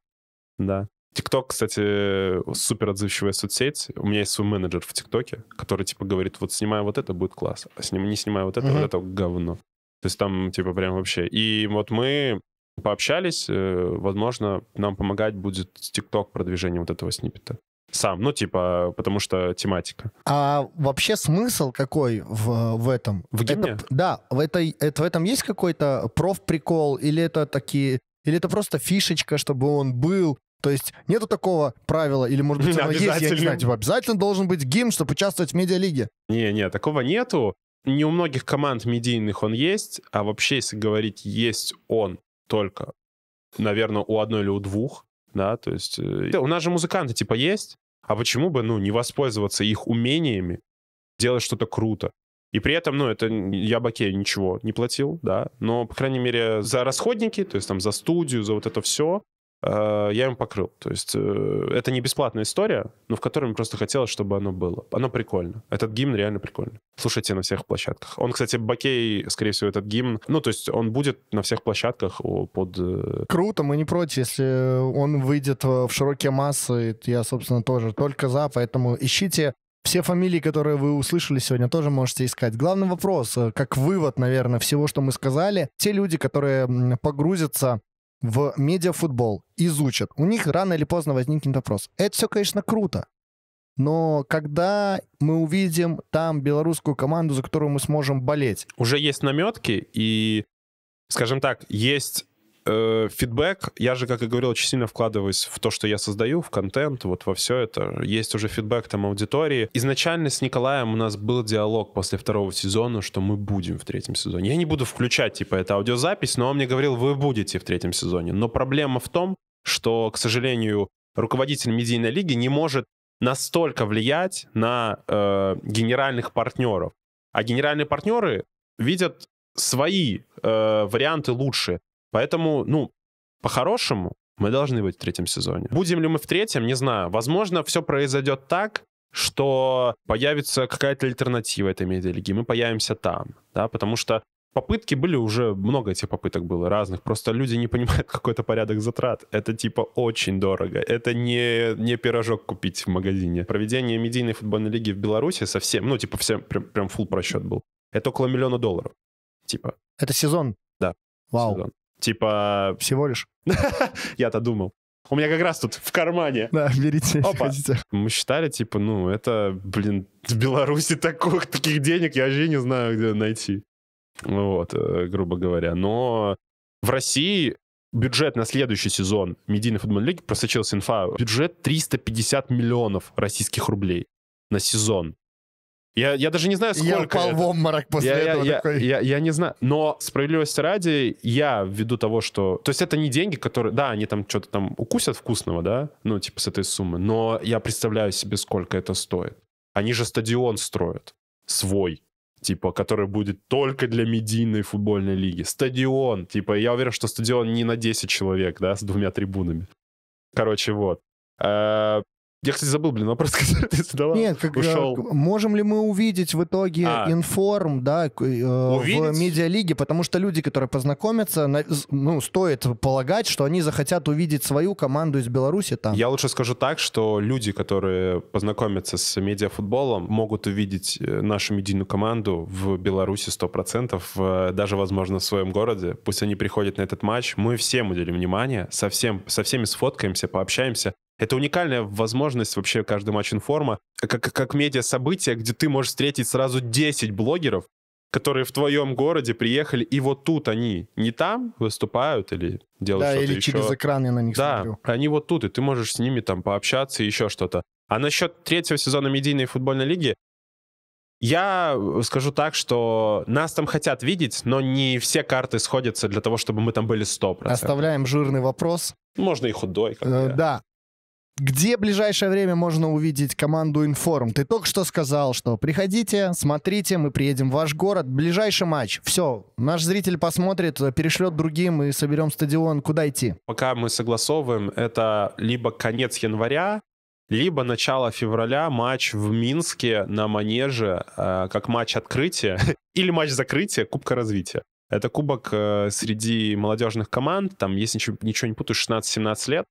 да. ТикТок, кстати, супер отзывчивая соцсеть. У меня есть свой менеджер в ТикТоке, который, типа, говорит, вот снимай вот это, будет класс, а сним, не снимай вот это, mm-hmm. вот это говно. То есть там, типа, прям вообще. И вот мы пообщались, э, возможно, нам помогать будет ТикТок продвижение вот этого сниппета сам, ну, типа, потому что тематика. А вообще смысл какой в, в этом? В гимне? Это, да, в, этой это, в этом есть какой-то профприкол или это такие... Или это просто фишечка, чтобы он был, то есть нету такого правила, или, может быть, оно есть, я не знаю, типа, обязательно должен быть гимн, чтобы участвовать в медиалиге. Не-не, такого нету. Не у многих команд медийных он есть, а вообще, если говорить, есть он только, наверное, у одной или у двух, да, то есть э, у нас же музыканты, типа, есть, а почему бы, ну, не воспользоваться их умениями, делать что-то круто, и при этом, ну, это я Баке ничего не платил, да, но, по крайней мере, за расходники, то есть там за студию, за вот это все, Э, я им покрыл. То есть э, это не бесплатная история, но в которой мне просто хотелось, чтобы оно было. Оно прикольно. Этот гимн реально прикольный. Слушайте на всех площадках. Он, кстати, Бакей, скорее всего, этот гимн. Ну, то есть он будет на всех площадках под... Э, Круто, мы не против, если он выйдет в широкие массы. Я, собственно, тоже только за, поэтому ищите все фамилии, которые вы услышали сегодня, тоже можете искать. Главный вопрос, как вывод, наверное, всего, что мы сказали, те люди, которые погрузятся в медиафутбол изучат, у них рано или поздно возникнет вопрос. Это все, конечно, круто, но когда мы увидим там белорусскую команду, за которую мы сможем болеть? Уже есть наметки, и, скажем так, есть Э, фидбэк, я же, как и говорил, очень сильно вкладываюсь в то, что я создаю, в контент, вот во все это. Есть уже фидбэк там аудитории. Изначально с Николаем у нас был диалог после второго сезона, что мы будем в третьем сезоне. Я не буду включать, типа, это аудиозапись, но он мне говорил, вы будете в третьем сезоне. Но проблема в том, что, к сожалению, руководитель медийной лиги не может настолько влиять на э, генеральных партнеров. А генеральные партнеры видят свои э, варианты лучше. Поэтому, ну, по-хорошему, мы должны быть в третьем сезоне. Будем ли мы в третьем, не знаю. Возможно, все произойдет так, что появится какая-то альтернатива этой медиалиги, мы появимся там, да, потому что попытки были уже, много этих попыток было разных, просто люди не понимают какой-то порядок затрат, это типа очень дорого, это не, не пирожок купить в магазине. Проведение медийной футбольной лиги в Беларуси совсем, ну типа всем, прям, прям full просчет был, это около миллиона долларов, типа. Это сезон? Да. Вау. Сезон. Типа... Всего лишь. Я-то думал. У меня как раз тут в кармане. Да, берите, Опа. хотите. Мы считали, типа, ну, это, блин, в Беларуси таких, таких денег я вообще не знаю, где найти. Ну вот, э, грубо говоря. Но в России бюджет на следующий сезон медийной футбольной лиги просочилась инфа. Бюджет 350 миллионов российских рублей на сезон. Я, я даже не знаю, сколько... Я упал это... в обморок после я, этого. Я, такой. Я, я, я не знаю. Но справедливости ради, я ввиду того, что... То есть это не деньги, которые... Да, они там что-то там укусят вкусного, да? Ну, типа с этой суммы. Но я представляю себе, сколько это стоит. Они же стадион строят. Свой типа, который будет только для медийной футбольной лиги. Стадион, типа, я уверен, что стадион не на 10 человек, да, с двумя трибунами. Короче, вот. А, я, кстати, забыл, блин, вопрос, который ты задавал. Нет, как, э, Ушел. можем ли мы увидеть в итоге а. информ, да, э, увидеть? в медиалиге, потому что люди, которые познакомятся, ну, стоит полагать, что они захотят увидеть свою команду из Беларуси там. Я лучше скажу так, что люди, которые познакомятся с медиафутболом, могут увидеть э, нашу медийную команду в Беларуси 100%, даже, возможно, в своем городе. Пусть они приходят на этот матч, мы всем уделим внимание, со, всем, со всеми сфоткаемся, пообщаемся. Это уникальная возможность вообще каждый матч информа, как, как медиа-событие, где ты можешь встретить сразу 10 блогеров, которые в твоем городе приехали, и вот тут они не там выступают или делают да, что-то или еще. через я на них да, смотрю. они вот тут, и ты можешь с ними там пообщаться и еще что-то. А насчет третьего сезона медийной футбольной лиги, я скажу так, что нас там хотят видеть, но не все карты сходятся для того, чтобы мы там были 100%. Оставляем жирный вопрос. Можно и худой. Как э, да. Где в ближайшее время можно увидеть команду «Информ»? Ты только что сказал, что приходите, смотрите, мы приедем в ваш город. Ближайший матч. Все, наш зритель посмотрит, перешлет другим и соберем стадион. Куда идти? Пока мы согласовываем, это либо конец января, либо начало февраля матч в Минске на Манеже, э, как матч открытия или матч закрытия Кубка развития. Это кубок э, среди молодежных команд, там, если ничего, ничего не путаю, 16-17 лет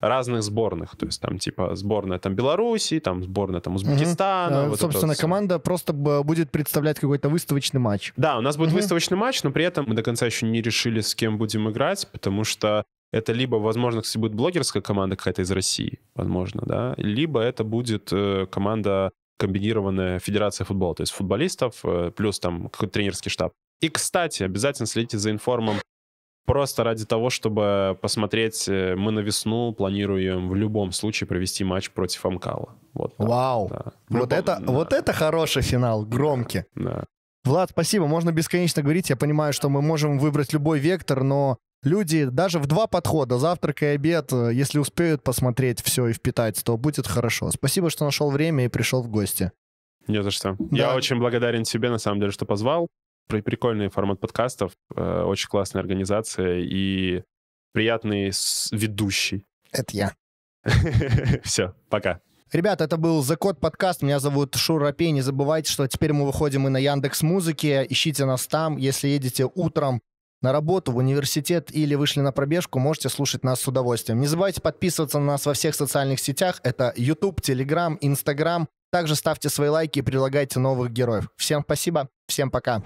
разных сборных, то есть там типа сборная там Беларуси, там сборная там Узбекистана. Угу. Вот Собственно, вот. команда просто будет представлять какой-то выставочный матч. Да, у нас будет угу. выставочный матч, но при этом мы до конца еще не решили, с кем будем играть, потому что это либо, возможно, кстати, будет блогерская команда какая-то из России, возможно, да, либо это будет э, команда комбинированная федерация футбола, то есть футболистов э, плюс там какой-то тренерский штаб. И, кстати, обязательно следите за информом просто ради того, чтобы посмотреть. Э, мы на весну планируем в любом случае провести матч против Амкала. Вот так, Вау! Да. Вот, это, да. вот это хороший финал, громкий. Да. Влад, спасибо. Можно бесконечно говорить. Я понимаю, что мы можем выбрать любой вектор, но люди даже в два подхода, завтрак и обед, э, если успеют посмотреть все и впитать, то будет хорошо. Спасибо, что нашел время и пришел в гости. Не за что. Да. Я очень благодарен тебе, на самом деле, что позвал прикольный формат подкастов, э, очень классная организация и приятный ведущий. Это я. Все, пока. Ребята, это был The Code подкаст. Меня зовут Шура Пей. Не забывайте, что теперь мы выходим и на Яндекс Музыке. Ищите нас там. Если едете утром на работу, в университет или вышли на пробежку, можете слушать нас с удовольствием. Не забывайте подписываться на нас во всех социальных сетях. Это YouTube, Telegram, Instagram. Также ставьте свои лайки и предлагайте новых героев. Всем спасибо, всем пока.